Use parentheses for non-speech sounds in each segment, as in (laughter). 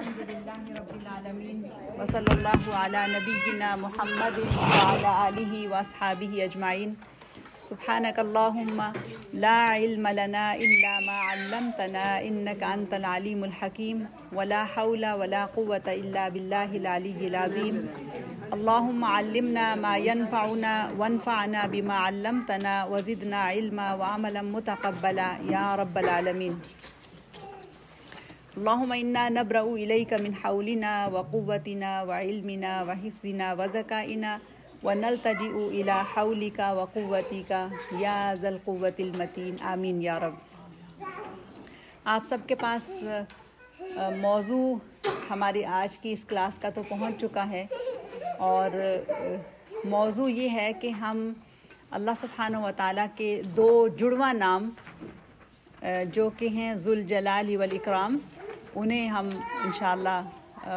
الحمد لله رب العالمين وصلى الله على نبينا محمد وعلى آله وأصحابه أجمعين سبحانك اللهم لا علم لنا إلا ما علمتنا إنك أنت العليم الحكيم ولا حول ولا قوة إلا بالله العلي العظيم اللهم علمنا ما ينفعنا وانفعنا بما علمتنا وزدنا علما وعملا متقبلا يا رب العالمين अल्लाहुम इन्ना नब्रऊ इलैक मिन हौलिना व क़ुवतिना व इल्मिना व हिफ्ज़िना व ज़काइना व नल तजू इला हौलिका व क़ुवतिका या ज़लक़ुवतिलमतीन आमीन या रब आप सबके पास मौजू हमारी आज की इस क्लास का तो पहुंच चुका है और मौजू ये है कि हम अल्लाह सुबहान व ताली के दो जुड़वा नाम जो कि हैं जुल जलाल वल इकराम उन्हें हम इन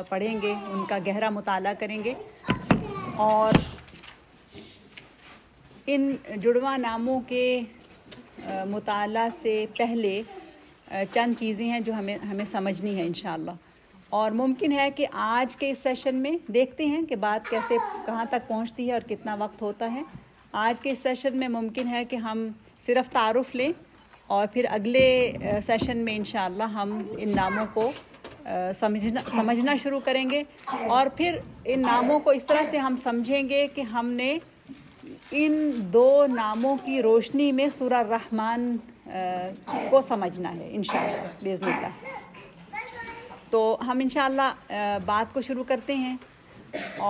पढ़ेंगे उनका गहरा मुताल करेंगे और इन जुड़वा नामों के मुताल से पहले चंद चीज़ें हैं जो हमें हमें समझनी है इन और मुमकिन है कि आज के इस सेशन में देखते हैं कि बात कैसे कहाँ तक पहुँचती है और कितना वक्त होता है आज के इस सेशन में मुमकिन है कि हम सिर्फ तारफ़ लें और फिर अगले सेशन में इन हम इन नामों को समझना समझना शुरू करेंगे और फिर इन नामों को इस तरह से हम समझेंगे कि हमने इन दो नामों की रोशनी में सूरा रहमान को समझना है इन बेजमिल्ला तो हम इन बात को शुरू करते हैं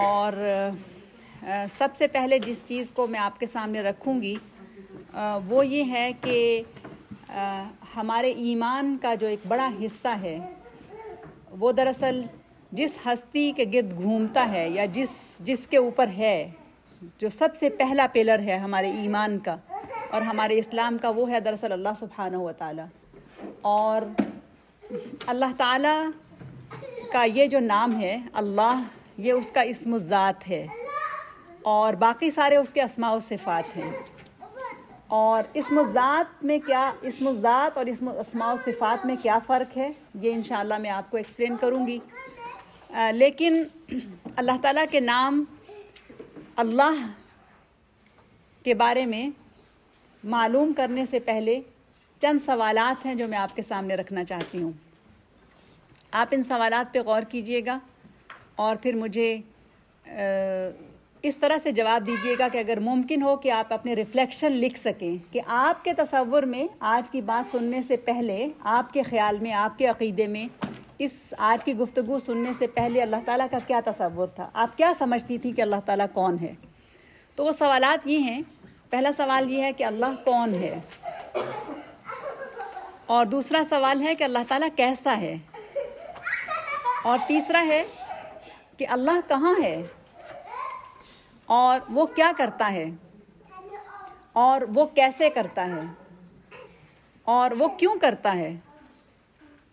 और सबसे पहले जिस चीज़ को मैं आपके सामने रखूँगी वो ये है कि आ, हमारे ईमान का जो एक बड़ा हिस्सा है वो दरअसल जिस हस्ती के गिर्द घूमता है या जिस जिसके ऊपर है जो सबसे पहला पिलर है हमारे ईमान का और हमारे इस्लाम का वो है दरअसल अल्लाह सुबहान ताली और अल्लाह ताला का ये जो नाम है अल्लाह ये उसका इसम ज़ात है और बाकी सारे उसके असमा सिफ़ात हैं और इसमज़ात में क्या इसमज़ात और इसम असमा सिफ़ात में क्या फ़र्क है ये इन मैं आपको एक्सप्लेन करूँगी लेकिन अल्लाह ताला के नाम अल्लाह के बारे में मालूम करने से पहले चंद सवालात हैं जो मैं आपके सामने रखना चाहती हूँ आप इन सवालात पे गौर कीजिएगा और फिर मुझे आ, इस तरह से जवाब दीजिएगा कि अगर मुमकिन हो कि आप अपने रिफ्लेक्शन लिख सकें कि आपके तस्वुर में आज की बात सुनने से पहले आपके ख्याल में आपके अकीदे में इस आज की गुफ्तु सुनने से पहले अल्लाह ताला का क्या तस्वुर था आप क्या समझती थी कि अल्लाह ताला कौन है तो वो सवाल ये हैं पहला सवाल ये है कि अल्लाह कौन है और दूसरा सवाल है कि अल्लाह ताला कैसा है और तीसरा है कि अल्लाह कहाँ है और वो क्या करता है और वो कैसे करता है और वो क्यों करता है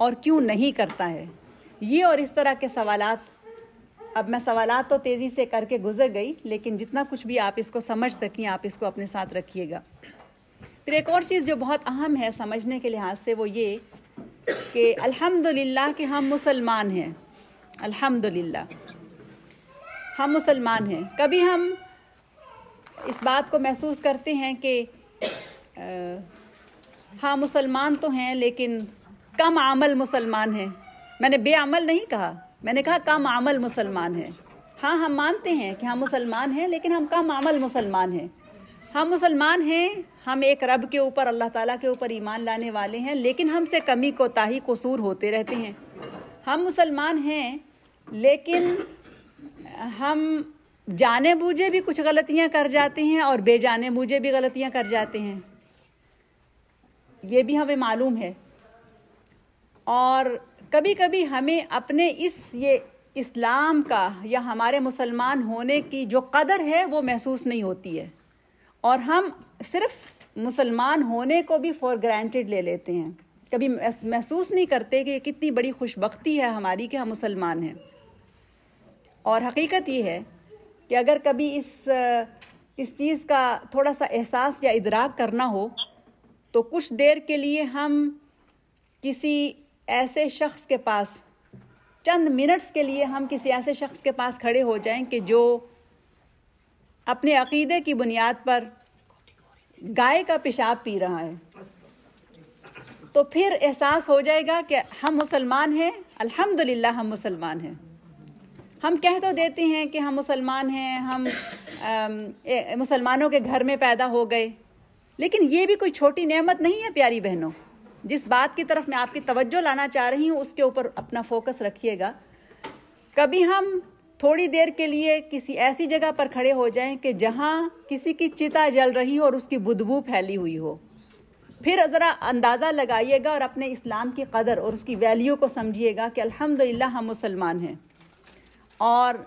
और क्यों नहीं करता है ये और इस तरह के सवालात अब मैं सवालात तो तेज़ी से करके गुजर गई लेकिन जितना कुछ भी आप इसको समझ सकें आप इसको अपने साथ रखिएगा फिर एक और चीज़ जो बहुत अहम है समझने के लिहाज से वो ये कि अल्हम्दुलिल्लाह कि हम मुसलमान हैं अल्हम्दुलिल्लाह हम मुसलमान हैं कभी हम इस बात को महसूस करते हैं कि हाँ मुसलमान तो हैं लेकिन कम आमल मुसलमान हैं मैंने बेअमल नहीं कहा मैंने कहा कम आमल मुसलमान हैं हाँ हम मानते हैं कि हम मुसलमान हैं लेकिन हम कम आमल मुसलमान हैं हम मुसलमान हैं हम एक रब के ऊपर अल्लाह ताला के ऊपर ईमान लाने वाले हैं लेकिन हमसे कमी कोताही कसूर होते रहते हैं हम मुसलमान हैं लेकिन हम जाने बूझे भी कुछ गलतियां कर जाते हैं और बेजाने बूझे भी गलतियां कर जाते हैं ये भी हमें मालूम है और कभी कभी हमें अपने इस ये इस्लाम का या हमारे मुसलमान होने की जो कदर है वो महसूस नहीं होती है और हम सिर्फ मुसलमान होने को भी फॉर ग्रांटेड ले लेते हैं कभी महसूस नहीं करते कि कितनी बड़ी खुशबी है हमारी कि हम मुसलमान हैं और हकीकत ये है कि अगर कभी इस इस चीज़ का थोड़ा सा एहसास या इदराक करना हो तो कुछ देर के लिए हम किसी ऐसे शख्स के पास चंद मिनट्स के लिए हम किसी ऐसे शख्स के पास खड़े हो जाएं कि जो अपने अकीदे की बुनियाद पर गाय का पेशाब पी रहा है तो फिर एहसास हो जाएगा कि हम मुसलमान हैं अल्हम्दुलिल्लाह हम मुसलमान हैं हम कह तो देते हैं कि हम मुसलमान हैं हम मुसलमानों के घर में पैदा हो गए लेकिन ये भी कोई छोटी नेमत नहीं है प्यारी बहनों जिस बात की तरफ मैं आपकी तवज्जो लाना चाह रही हूँ उसके ऊपर अपना फोकस रखिएगा कभी हम थोड़ी देर के लिए किसी ऐसी जगह पर खड़े हो जाएं कि जहाँ किसी की चिता जल रही हो और उसकी बुदबू फैली हुई हो फिर ज़रा अंदाज़ा लगाइएगा और अपने इस्लाम की कदर और उसकी वैल्यू को समझिएगा कि अल्हम्दुलिल्लाह हम मुसलमान हैं और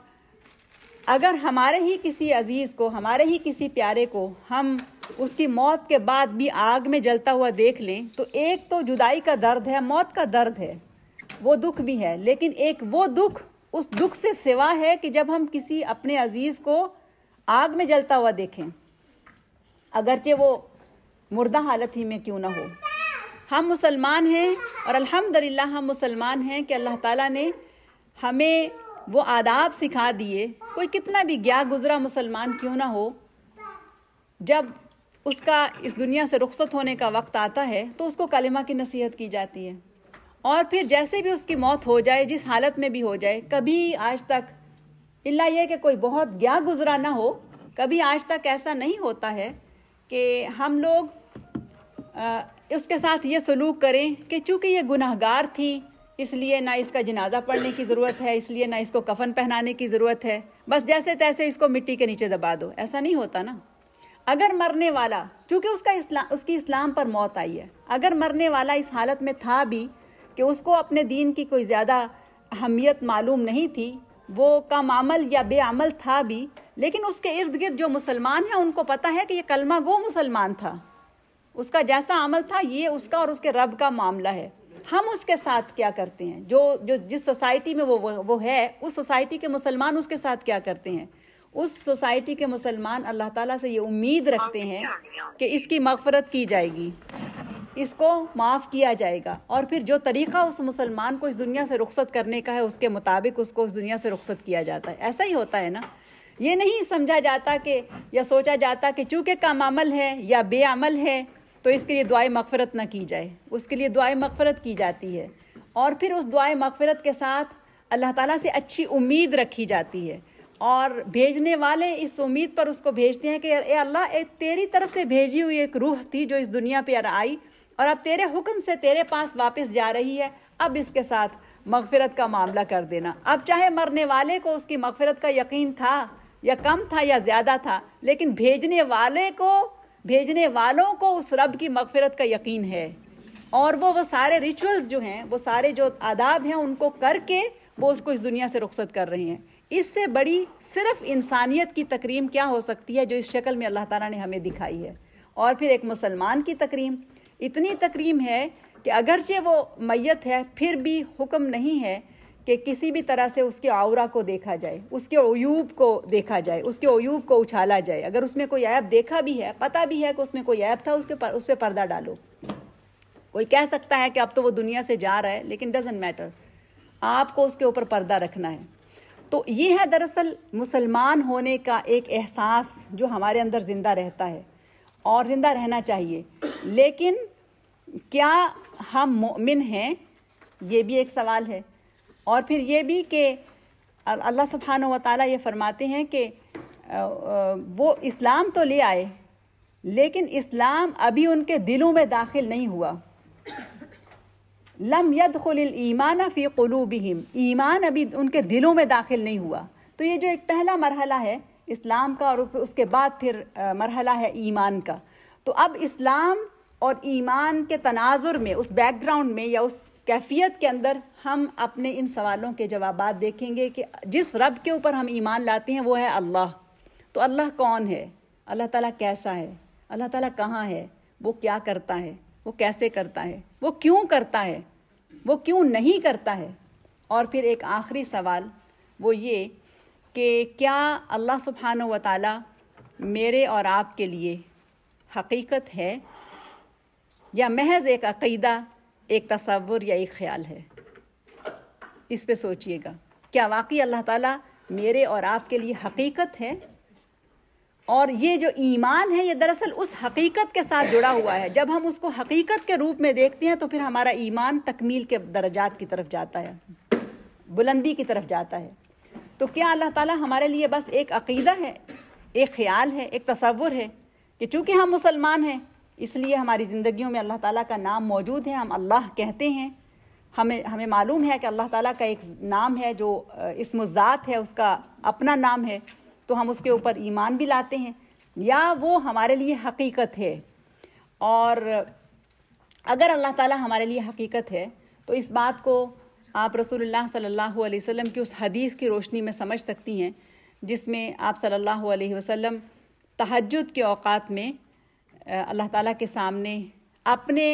अगर हमारे ही किसी अजीज़ को हमारे ही किसी प्यारे को हम उसकी मौत के बाद भी आग में जलता हुआ देख लें तो एक तो जुदाई का दर्द है मौत का दर्द है वो दुख भी है लेकिन एक वो दुख उस दुख से सिवा है कि जब हम किसी अपने अजीज़ को आग में जलता हुआ देखें अगरचे वो मुर्दा हालत ही में क्यों ना हो हम मुसलमान हैं और अल्हम्दुलिल्लाह हम मुसलमान हैं कि अल्लाह ताला ने हमें वो आदाब सिखा दिए कोई कितना भी गया गुजरा मुसलमान क्यों ना हो जब उसका इस दुनिया से रुखसत होने का वक्त आता है तो उसको कलिमा की नसीहत की जाती है और फिर जैसे भी उसकी मौत हो जाए जिस हालत में भी हो जाए कभी आज तक इल्ला यह कि कोई बहुत गया गुजरा ना हो कभी आज तक ऐसा नहीं होता है कि हम लोग आ, उसके साथ ये सलूक करें कि चूँकि ये गुनाहगार थी इसलिए ना इसका जनाजा पढ़ने की ज़रूरत है इसलिए ना इसको कफन पहनाने की ज़रूरत है बस जैसे तैसे इसको मिट्टी के नीचे दबा दो ऐसा नहीं होता ना अगर मरने वाला चूँकि उसका इस्ला उसकी इस्लाम पर मौत आई है अगर मरने वाला इस हालत में था भी कि उसको अपने दीन की कोई ज़्यादा अहमियत मालूम नहीं थी वो कम अमल या बेअमल था भी लेकिन उसके इर्द गिर्द जो मुसलमान हैं उनको पता है कि ये कलमा गो मुसलमान था उसका जैसा अमल था ये उसका और उसके रब का मामला है हम उसके साथ क्या करते हैं जो जो जिस सोसाइटी में वो वो है उस सोसाइटी के मुसलमान उसके साथ क्या करते हैं उस सोसाइटी के मुसलमान अल्लाह ताला से ये उम्मीद रखते हैं कि इसकी मगफरत की जाएगी इसको माफ़ किया जाएगा और फिर जो तरीक़ा उस मुसलमान को इस दुनिया से रुखत करने का है उसके मुताबिक उसको उस दुनिया से रुखत किया जाता है ऐसा ही होता है ना ये नहीं समझा जाता कि या सोचा जाता कि चूँकि कम अमल है या बेअमल है तो इसके लिए दुआ मगफ़रत ना की जाए उसके लिए दुआ मगफ़रत की जाती है और फिर उस दुआ मगफ़रत के साथ अल्लाह ताला से अच्छी उम्मीद रखी जाती है और भेजने वाले इस उम्मीद पर उसको भेजते हैं कि ए अल्लाह तेरी तरफ से भेजी हुई एक रूह थी जो इस दुनिया पर आई और अब तेरे हुक्म से तेरे पास वापस जा रही है अब इसके साथ मगफ़रत का मामला कर देना अब चाहे मरने वाले को उसकी मगफ़रत का यकीन था या कम था या ज़्यादा था लेकिन भेजने वाले को भेजने वालों को उस रब की मगफरत का यकीन है और वो वो सारे रिचुअल्स जो हैं वो सारे जो आदाब हैं उनको करके वो उसको इस दुनिया से रुखसत कर रहे हैं इससे बड़ी सिर्फ इंसानियत की तकरीम क्या हो सकती है जो इस शक्ल में अल्लाह ताला ने हमें दिखाई है और फिर एक मुसलमान की तकरीम इतनी तकरीम है कि अगरचे वो मैत है फिर भी हुक्म नहीं है कि किसी भी तरह से उसके आवरा को देखा जाए उसके अयूब को देखा जाए उसके अयूब को उछाला जाए अगर उसमें कोई ऐप देखा भी है पता भी है कि उसमें कोई ऐप था उसके पर, उस पर पर्दा डालो कोई कह सकता है कि अब तो वो दुनिया से जा रहा है लेकिन डजेंट मैटर आपको उसके ऊपर पर्दा रखना है तो ये है दरअसल मुसलमान होने का एक एहसास जो हमारे अंदर ज़िंदा रहता है और ज़िंदा रहना चाहिए लेकिन क्या हम मोमिन हैं ये भी एक सवाल है और फिर ये भी कि अल्लाह सुबहान व ताली ये फरमाते हैं कि वो इस्लाम तो ले आए लेकिन इस्लाम अभी उनके दिलों में दाखिल नहीं हुआ लम यद ईमान फ़ी क़लूबहम ईमान अभी उनके दिलों में दाखिल नहीं हुआ तो ये जो एक पहला मरहला है इस्लाम का और उसके बाद फिर मरहला है ईमान का तो अब इस्लाम और ईमान के तनाजुर में उस बैकग्राउंड में या उस कैफियत के अंदर हम अपने इन सवालों के जवाब देखेंगे कि जिस रब के ऊपर हम ईमान लाते हैं वो है अल्लाह तो अल्लाह कौन है अल्लाह ताला कैसा है अल्लाह ताला कहाँ है वो क्या करता है वो कैसे करता है वो क्यों करता है वो क्यों नहीं करता है और फिर एक आखिरी सवाल वो ये कि क्या अल्लाह सुबहान व मेरे और आपके लिए हकीकत है या महज एक अकैदा एक तस्वुर या एक ख्याल है इस पे सोचिएगा क्या वाकई अल्लाह ताला मेरे और आपके लिए हकीकत है और ये जो ईमान है ये दरअसल उस हकीकत के साथ जुड़ा हुआ है जब हम उसको हकीकत के रूप में देखते हैं तो फिर हमारा ईमान तकमील के दर्जात की तरफ जाता है बुलंदी की तरफ जाता है तो क्या अल्लाह ताला हमारे लिए बस एक अकीदा है एक ख्याल है एक तस्वुर है कि चूंकि हम मुसलमान हैं इसलिए हमारी ज़िंदगियों में अल्लाह ताला का नाम मौजूद है हम अल्लाह कहते हैं हमें हमें मालूम है कि अल्लाह ताला का एक नाम है जो मुजात है उसका अपना नाम है तो हम उसके ऊपर ईमान भी लाते हैं या वो हमारे लिए हकीकत है और अगर अल्लाह ताला हमारे लिए हकीकत है तो इस बात को आप रसूलुल्लाह सल्लल्लाहु अलैहि वसल्लम की उस हदीस की रोशनी में समझ सकती हैं जिसमें आप सल्लल्लाहु अलैहि वसल्लम तहजद के अवात में अल्लाह ताला के सामने अपने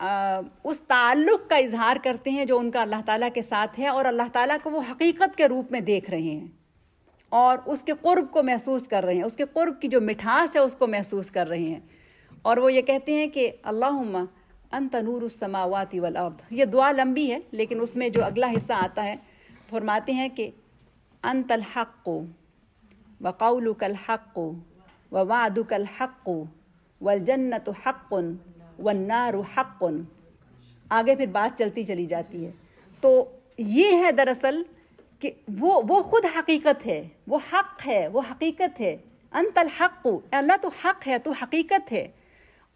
आ, उस ताल्लुक़ का इजहार करते हैं जो उनका अल्लाह ताला के साथ है और अल्लाह ताला को वो हकीकत के रूप में देख रहे हैं और उसके क़ुर्ब को महसूस कर रहे हैं उसके क़ुर्ब की जो मिठास है उसको महसूस कर रहे हैं और वो ये कहते हैं कि अल्लाहुम्मा अंत नूरसमावाती वलअर्द ये दुआ लंबी है लेकिन उसमें जो अगला हिस्सा आता है फरमाते हैं कि अंतल हक़ को कल हक़ व वादुकल हक़ वलजन्नत व नारु हक आगे फिर बात चलती चली जाती है तो ये है दरअसल कि वो वो खुद हकीकत है वो हक़ है वो हकीकत है अंतल हक़ अल्लाह तो हक़ है तो हकीकत है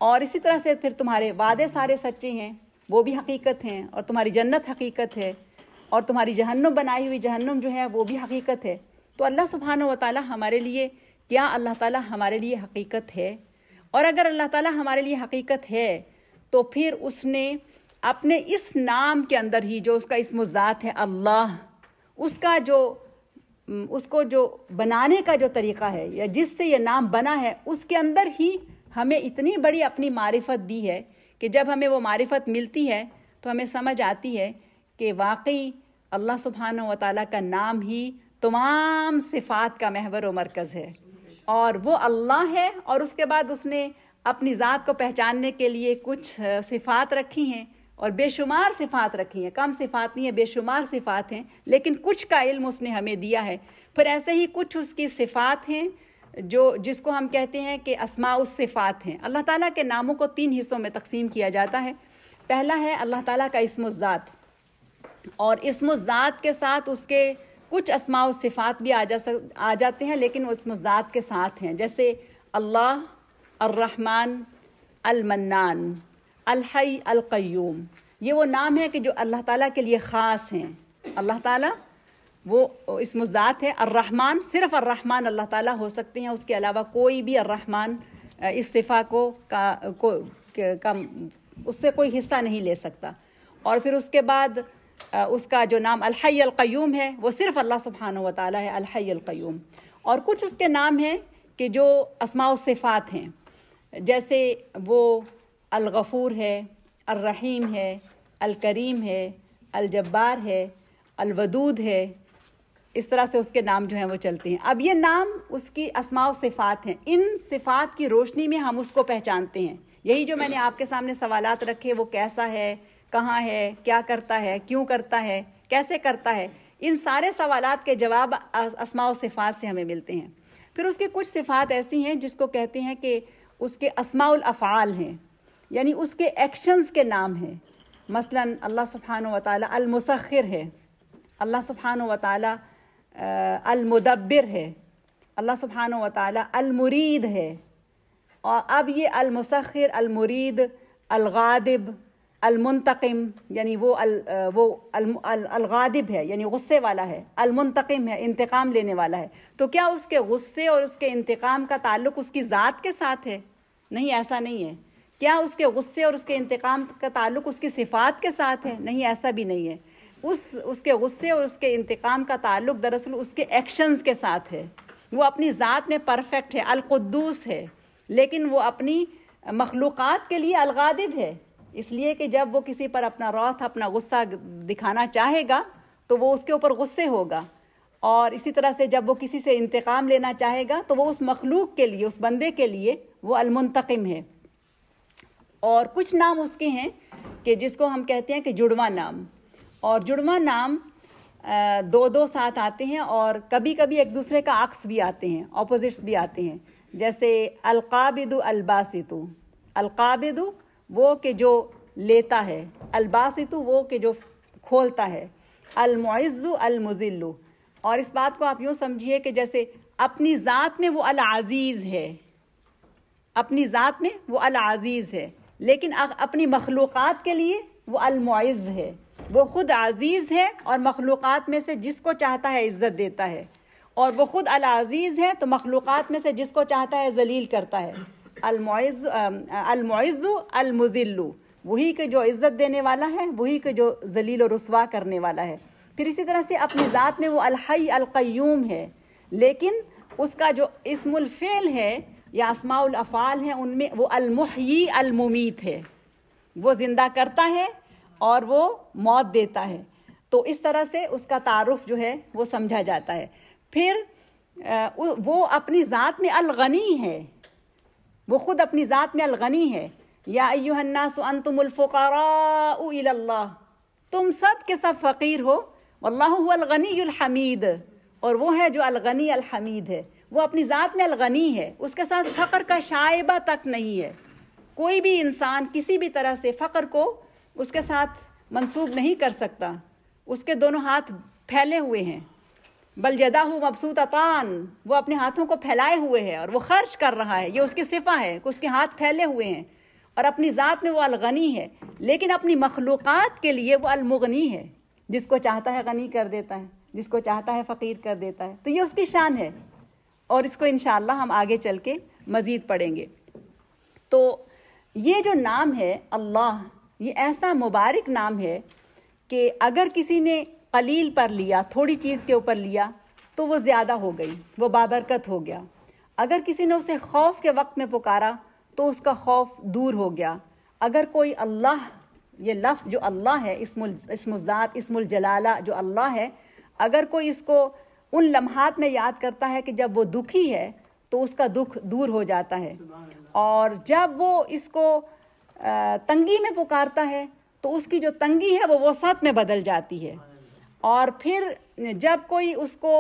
और इसी तरह से फिर तुम्हारे वादे सारे सच्चे हैं वो भी हकीकत हैं और तुम्हारी जन्नत हकीकत है और तुम्हारी जहन्नुम बनाई हुई जहन्नुम जो है वो भी हकीकत है तो अल्लाह सुबहान व ताली हमारे लिए क्या अल्लाह ताला हमारे लिए हकीकत है और अगर अल्लाह ताला हमारे लिए हकीकत है तो फिर उसने अपने इस नाम के अंदर ही जो उसका इसमज़ात है अल्लाह उसका जो उसको जो बनाने का जो तरीक़ा है या जिससे ये नाम बना है उसके अंदर ही हमें इतनी बड़ी अपनी मारिफत दी है कि जब हमें वो मारिफत मिलती है तो हमें समझ आती है कि वाकई अल्लाह सुबहान व ताली का नाम ही तमाम सिफ़ात का महवर व मरकज़ है और वो अल्लाह है और उसके बाद उसने अपनी ज़ात को पहचानने के लिए कुछ सिफात रखी हैं और बेशुमार सिफात रखी हैं कम सिफात नहीं है बेशुमार सिफात हैं लेकिन कुछ का इल्म उसने हमें दिया है फिर ऐसे ही कुछ उसकी सिफात हैं जो जिसको हम कहते हैं कि असमा उस सिफात हैं अल्लाह ताला के नामों को तीन हिस्सों में तकसीम किया जाता है पहला है अल्लाह ताला का इसमज़ात और जात के साथ उसके कुछ असमा सिफ़ात भी आ जा सक आ जाते हैं लेकिन इसम ज़ात के साथ हैं जैसे अल्लाह अर्रहमान अलमन्नान अलहई अलकयूम ये वो नाम है कि जो अल्लाह ताला के लिए ख़ास हैं अल्लाह ताला वो इसम ज़ात है अर्रहमान सिर्फ़ अर्रहमान अल्लाह ताला हो सकते हैं उसके अलावा कोई भी अर्रहमान इस सिफ़ा को का को का उससे कोई हिस्सा नहीं ले सकता और फिर उसके बाद उसका जो नाम अलहय है वो सिर्फ़ अल्लाह सुबहान व ताली है अलहय और कुछ उसके नाम हैं कि जो असमा सिफ़ात हैं जैसे वो अलगफ़ूर है अर्रहीम है अलकरीम है अलजब्बार है अलवदूद है इस तरह से उसके नाम जो हैं वो चलते हैं अब ये नाम उसकी असमा सिफ़ात हैं इन सिफ़ात की रोशनी में हम उसको पहचानते हैं यही जो मैंने आपके सामने सवालात रखे वो कैसा है कहाँ है क्या करता है क्यों करता है कैसे करता है इन सारे सवाल के जवाब असमाओ सिफ़ात से हमें मिलते हैं फिर उसके कुछ सिफ़ात ऐसी हैं जिसको कहते हैं कि उसके असमाउल अफ़ाल हैं यानी उसके एक्शंस के नाम हैं मसलन अल्लाह सुबहान व ताली है अल्लाह सुबहान व है अल्लाह सुबहान व है और अब ये अलमसखर अलमुरीद अलगादिब अलमुंतकम यानी वो अल, वो अल, अल, अलगादिब है यानी गुस्से वाला है अलमुंतकम है इंतकाम लेने वाला है तो क्या उसके गुस्से और उसके इंतकाम का ताल्लुक उसकी ज़ात के साथ है नहीं ऐसा नहीं है क्या उसके गुस्से और उसके इंतकाम का ताल्लुक उसकी सिफात के साथ है नहीं ऐसा भी नहीं है उस उसके गुस्से और उसके इंतकाम का ताल्लुक दरअसल उसके एक्शंस के साथ है वो अपनी ज़ात में परफेक्ट है अलकुद्दूस है लेकिन वो अपनी मखलूक़ात के लिए अलगादिब है इसलिए कि जब वो किसी पर अपना रौथ अपना गुस्सा दिखाना चाहेगा तो वो उसके ऊपर गुस्से होगा और इसी तरह से जब वो किसी से इंतकाम लेना चाहेगा तो वो उस मखलूक के लिए उस बंदे के लिए वो अलमुंतकम है और कुछ नाम उसके हैं कि जिसको हम कहते हैं कि जुड़वा नाम और जुड़वा नाम दो दो साथ आते हैं और कभी कभी एक दूसरे का अक्स भी आते हैं अपोज़िट्स भी आते हैं जैसे अलकाबिद अलबासितु अलकाबिद वो कि जो लेता है अलबासितु वो कि जो खोलता है अलमुज़ु अलमुज़िल्लु और इस बात को आप यूँ समझिए कि जैसे अपनी ज़ात में वो अलाज़ीज़ है अपनी ज़ात में वो अलाज़ीज़ है लेकिन अपनी मखलूक़ात के लिए वो अलमुज़ है वो ख़ुद अजीज है और मखलूक़ात में से जिसको चाहता है इज़्ज़त देता है और वो ख़ुद अलाज़ीज़ है तो मखलूक़ात में से जिसको चाहता है जलील करता है अलमुज अलमोज़ अलमुदिल्लू वही के जो इज़्ज़त देने वाला है वही के जो जलील और रसवा करने वाला है फिर इसी तरह से अपनी ज़ात में वो अलहई अलकयूम है लेकिन उसका जो इसमुलफ़ेल है या आसमाफ़ाल हैं उनमें वो अलमुही अलमुमीत है वो ज़िंदा करता है और वो मौत देता है तो इस तरह से उसका तारफ़ जो है वो समझा जाता है फिर वो अपनी ज़ात में अलगनी है वो खुद अपनी ज़ात में अलगनी है या अयुन्नासुअनतमफ़ारा तुम सब के सब फ़कीर हो अल्लाहमीद और वो है जो अलगनी अलहमीद है वो अपनी ज़ात में अलगनी है उसके साथ फ़कर का शाइबा तक नहीं है कोई भी इंसान किसी भी तरह से फ़क्र को उसके साथ मंसूब नहीं कर सकता उसके दोनों हाथ फैले हुए हैं बल जदा हूँ मबसूत अतान वो अपने हाथों को फैलाए हुए है और वो खर्च कर रहा है ये उसकी सिफा है कि उसके हाथ फैले हुए हैं और अपनी ज़ात में वो अलगनी है लेकिन अपनी मखलूक़ात के लिए वो अलमुगनी है जिसको चाहता है गनी कर देता है जिसको चाहता है फ़कीर कर देता है तो ये उसकी शान है और इसको इन हम आगे चल के मज़ीद पढ़ेंगे तो ये जो नाम है अल्लाह ये ऐसा मुबारक नाम है कि अगर किसी ने कलील पर लिया थोड़ी चीज़ के ऊपर लिया तो वो ज़्यादा हो गई वो बाबरकत हो गया अगर किसी ने उसे खौफ के वक्त में पुकारा तो उसका खौफ दूर हो गया अगर कोई अल्लाह ये लफ्ज़ जो अल्लाह है इसमुल इसमुज़ात इसमुल जलाला जो अल्लाह है अगर कोई इसको उन लम्हात में याद करता है कि जब वो दुखी है तो उसका दुख दूर हो जाता है और जब वो इसको तंगी में पुकारता है तो उसकी जो तंगी है वो वसात में बदल जाती है और फिर जब कोई उसको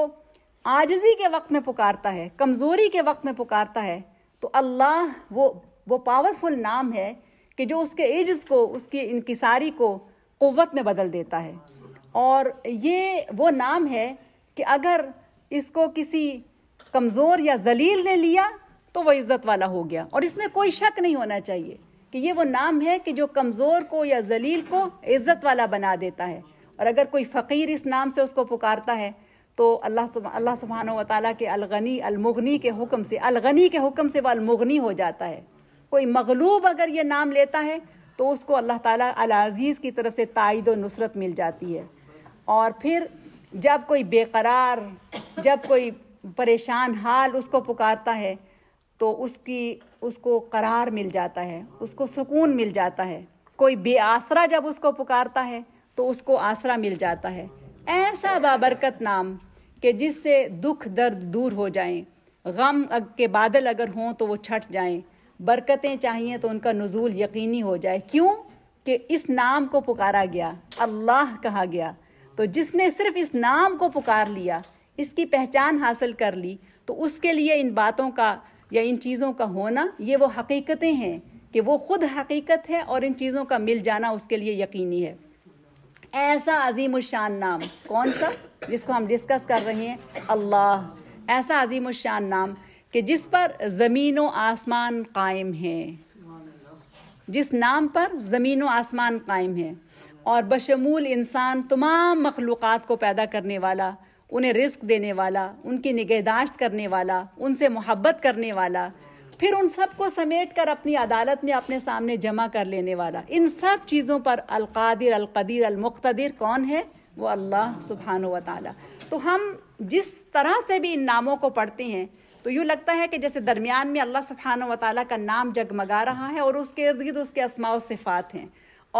आजजी के वक्त में पुकारता है कमज़ोरी के वक्त में पुकारता है तो अल्लाह वो वो पावरफुल नाम है कि जो उसके एजस को उसकी इनकसारी को क़वत में बदल देता है और ये वो नाम है कि अगर इसको किसी कमज़ोर या जलील ने लिया तो वह इज़्ज़त वाला हो गया और इसमें कोई शक नहीं होना चाहिए कि ये वो नाम है कि जो कमज़ोर को या जलील को इज़्ज़त वाला बना देता है और अगर कोई फ़कीर इस नाम से उसको पुकारता है तो अल्लाह अल्लाह सुबहान व ताली के अलगनी अलमुगनी के हुक्म से अलगनी के हुक्म से वह अलमुगनी हो जाता है कोई मगलूब अगर ये नाम लेता है तो उसको अल्लाह ताला अल अज़ीज़ की तरफ से तायद व नुसरत मिल जाती है और फिर जब कोई बेकरार जब कोई परेशान हाल उसको पुकारता है तो उसकी उसको करार मिल जाता है उसको सुकून मिल जाता है कोई बेआसरा जब उसको पुकारता है तो उसको आसरा मिल जाता है ऐसा बाबरकत नाम कि जिससे दुख दर्द दूर हो जाएं गम के बादल अगर हों तो वो छट जाएं बरकतें चाहिए तो उनका नज़ूल यकीनी हो जाए क्यों कि इस नाम को पुकारा गया अल्लाह कहा गया तो जिसने सिर्फ इस नाम को पुकार लिया इसकी पहचान हासिल कर ली तो उसके लिए इन बातों का या इन चीज़ों का होना ये वो हकीकतें हैं कि वो ख़ुद हकीकत है और इन चीज़ों का मिल जाना उसके लिए यकीनी है ऐसा अजीम शान नाम कौन सा जिसको हम डिस्कस कर रहे हैं अल्लाह ऐसा अजीम शान नाम कि जिस पर ज़मीन व आसमान कायम है जिस नाम पर ज़मीन व आसमान कायम है और बशमूल इंसान तमाम मखलूक़ को पैदा करने वाला उन्हें रिस्क देने वाला उनकी निगहदाश्त करने वाला उनसे मोहब्बत करने वाला फिर उन सब को समेट कर अपनी अदालत में अपने सामने जमा कर लेने वाला इन सब चीज़ों पर अलकादिर अलकदीर अलमुख्तर कौन है वो अल्लाह सुबहान व तो हम जिस तरह से भी इन नामों को पढ़ते हैं तो यूँ लगता है कि जैसे दरमियान में अल्लाह सुबहान व का नाम जगमगा रहा है और उसके इर्द गिर्द उसके असमा सिफ़ात हैं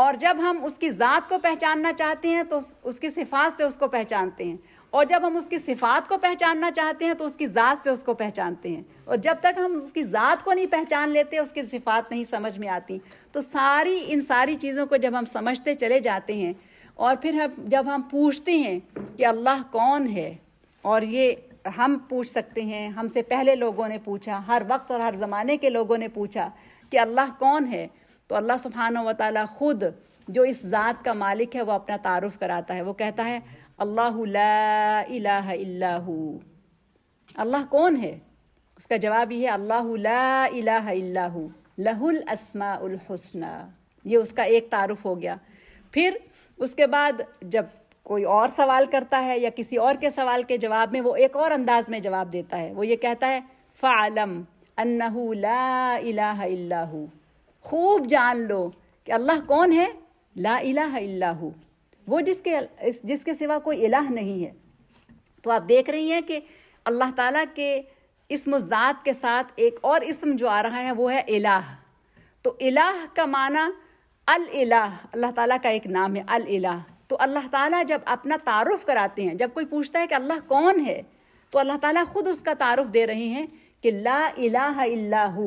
और जब हम उसकी ज़ात को पहचानना चाहते हैं तो उसकी सिफ़ात से उसको पहचानते हैं और जब हम उसकी सिफात को पहचानना चाहते हैं तो उसकी ज़ात से उसको पहचानते हैं और जब तक हम उसकी ज़ात को नहीं पहचान लेते उसकी सिफात नहीं समझ में आती तो सारी इन सारी चीज़ों को जब हम समझते चले जाते हैं और फिर हम जब हम पूछते हैं कि अल्लाह कौन है और ये हम पूछ सकते हैं हमसे पहले लोगों ने पूछा हर वक्त और हर ज़माने के लोगों ने पूछा कि अल्लाह कौन है तो अल्लाह सुबहान व ताली खुद जो इस ज़ात का मालिक है वो अपना तारुफ कराता है वो कहता है अल्लाह ला अल्लाह कौन है उसका जवाब ये है अल्लाह ला लहुल असमाउल हुस्ना ये उसका एक तारुफ हो गया फिर उसके बाद जब कोई और सवाल करता है या किसी और के सवाल के जवाब में वो एक और अंदाज में जवाब देता है वो ये कहता है फ़ालम अन्नहू ला खूब जान लो कि अल्लाह कौन है ला इलाहा इल्लाहु वो जिसके जिसके सिवा कोई इलाह नहीं है तो आप देख रही हैं कि अल्लाह ताला के इस ज़ात के साथ एक और इसम जो आ रहा है वो है इलाह तो इलाह का माना अल इलाह अल्लाह ताला का एक नाम है अल इलाह तो अल्लाह ताला जब अपना तारुफ कराते हैं जब कोई पूछता है कि अल्लाह कौन है तो अल्लाह ताला खुद उसका तारुफ दे रहे हैं कि ला इलाह इल्लाहू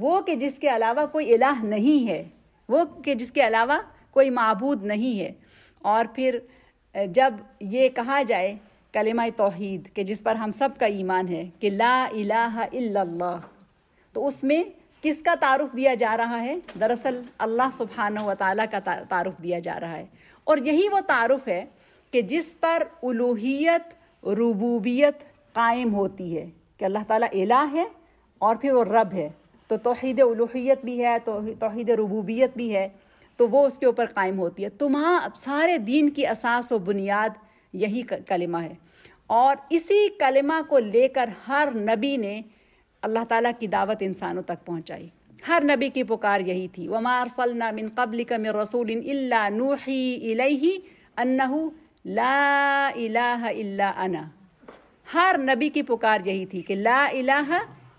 वो कि जिसके अलावा कोई इलाह नहीं है वो कि जिसके अलावा कोई मबूद नहीं है और फिर जब ये कहा जाए कलेमा तोहद के जिस पर हम सब का ईमान है कि ला अला इल्लल्लाह तो उसमें किसका तारुफ दिया जा रहा है दरअसल अल्लाह सुबहान व का तारुफ दिया जा रहा है और यही वो तारुफ है कि जिस पर उलूहियत रबूबियत कायम होती है कि अल्लाह ताला इला है और फिर वो रब है तो तोहद उलूहियत भी है तोहद रुबूबियत भी है तो वो उसके ऊपर कायम होती है तुम्हारा सारे दीन की असास व बुनियाद यही कलिमा है और इसी कलिमा को लेकर हर नबी ने अल्लाह ताला की दावत इंसानों तक पहुँचाई हर नबी की पुकार यही थी वमार सलना मिन कबल कम रसूल इल्ला नूही इलेही अन्नहु ला इलाह इल्ला अना हर नबी की पुकार यही थी कि ला इलाह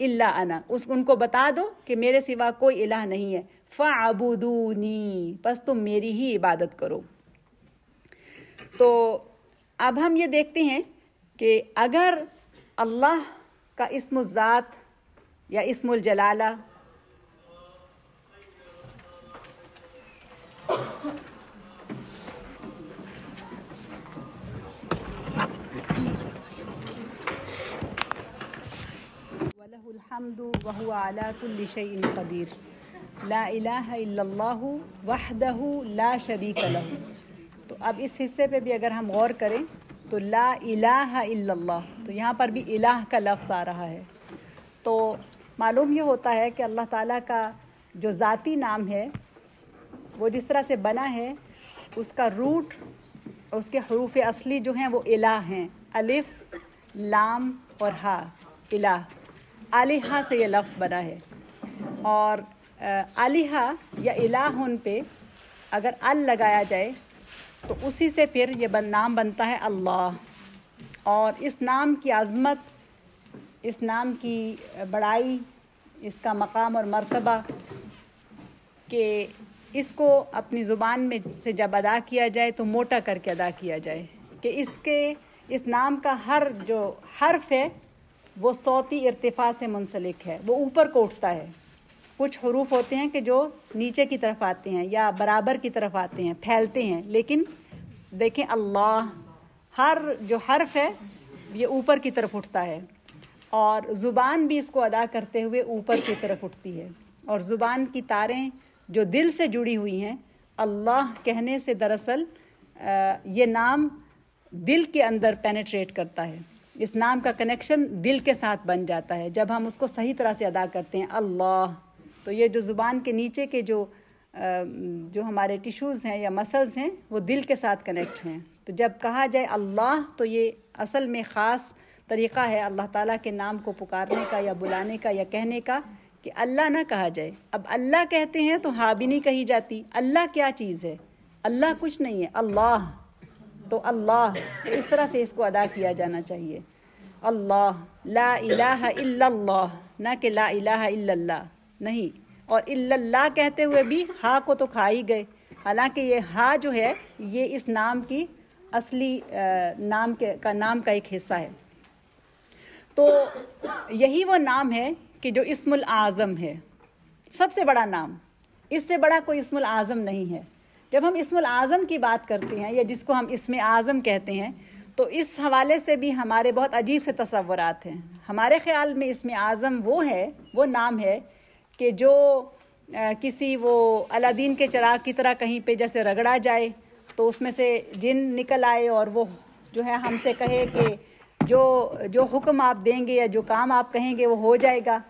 इल्ला अना उस उनको बता दो कि मेरे सिवा कोई इलाह नहीं है फ़ाबुदूनी बस तुम मेरी ही इबादत करो तो अब हम ये देखते हैं कि अगर अल्लाह का इसमज़ात या इसमुल जलाला वलहमद वहुआ अला कुल्ल शैन कबीर ला इलाह वहदहू ला शरीक तो अब इस हिस्से पे भी अगर हम गौर करें तो ला इलाह इल्लल्लाह तो यहाँ पर भी इलाह का लफ्ज़ आ रहा है तो मालूम ये होता है कि अल्लाह ताला का जो ज़ाती नाम है वो जिस तरह से बना है उसका रूट उसके हरूफ असली जो हैं वो इलाह हैं अलिफ लाम और हा इलाह आलिहा से ये लफ्ज़ बना है और आलिहा या इलाहन पे अगर अल लगाया जाए तो उसी से फिर ये बन, नाम बनता है अल्लाह और इस नाम की आज़मत इस नाम की बड़ाई इसका मकाम और मर्तबा के इसको अपनी ज़ुबान में से जब अदा किया जाए तो मोटा करके अदा किया जाए कि इसके इस नाम का हर जो हर्फ है वो सौती इरतफ़ा से मुंसलिक है वो ऊपर को उठता है कुछ हरूफ होते हैं कि जो नीचे की तरफ आते हैं या बराबर की तरफ आते हैं फैलते हैं लेकिन देखें अल्लाह हर जो हर्फ है ये ऊपर की तरफ उठता है और ज़ुबान भी इसको अदा करते हुए ऊपर की तरफ उठती है और ज़ुबान की तारें जो दिल से जुड़ी हुई हैं अल्लाह कहने से दरअसल ये नाम दिल के अंदर पेनेट्रेट करता है इस नाम का कनेक्शन दिल के साथ बन जाता है जब हम उसको सही तरह से अदा करते हैं अल्लाह तो ये जो ज़ुबान के नीचे के जो जो हमारे टिश्यूज़ हैं या मसल्स हैं वो दिल के साथ कनेक्ट हैं तो जब कहा जाए अल्लाह तो ये असल में ख़ास तरीक़ा है अल्लाह ताला के नाम को पुकारने का या बुलाने का या कहने का कि अल्लाह ना कहा जाए अब अल्लाह कहते हैं तो हाँ भी नहीं कही जाती अल्लाह क्या चीज़ है अल्लाह कुछ नहीं है अल्लाह तो अल्लाह तो इस तरह से इसको अदा किया जाना चाहिए अल्लाह ला इलाहा इल्लल्लाह ना कि ला इलाहा इल्लल्लाह नहीं और इल्लल्लाह कहते हुए भी हा को तो खा ही गए हालांकि ये हा जो है ये इस नाम की असली नाम के का नाम का एक हिस्सा है तो यही वो नाम है कि जो इसमुल आज़म है सबसे बड़ा नाम इससे बड़ा कोई इसमुल आज़म नहीं है जब हम इसमुल आज़म की बात करते हैं या जिसको हम इसम आज़म कहते हैं तो इस हवाले से भी हमारे बहुत अजीब से तस्वुरात हैं हमारे ख्याल में इसम आज़म वो है वो नाम है कि जो आ, किसी वो अलादीन के चराग की तरह कहीं पे जैसे रगड़ा जाए तो उसमें से जिन निकल आए और वो जो है हमसे कहे कि जो जो हुक्म आप देंगे या जो काम आप कहेंगे वो हो जाएगा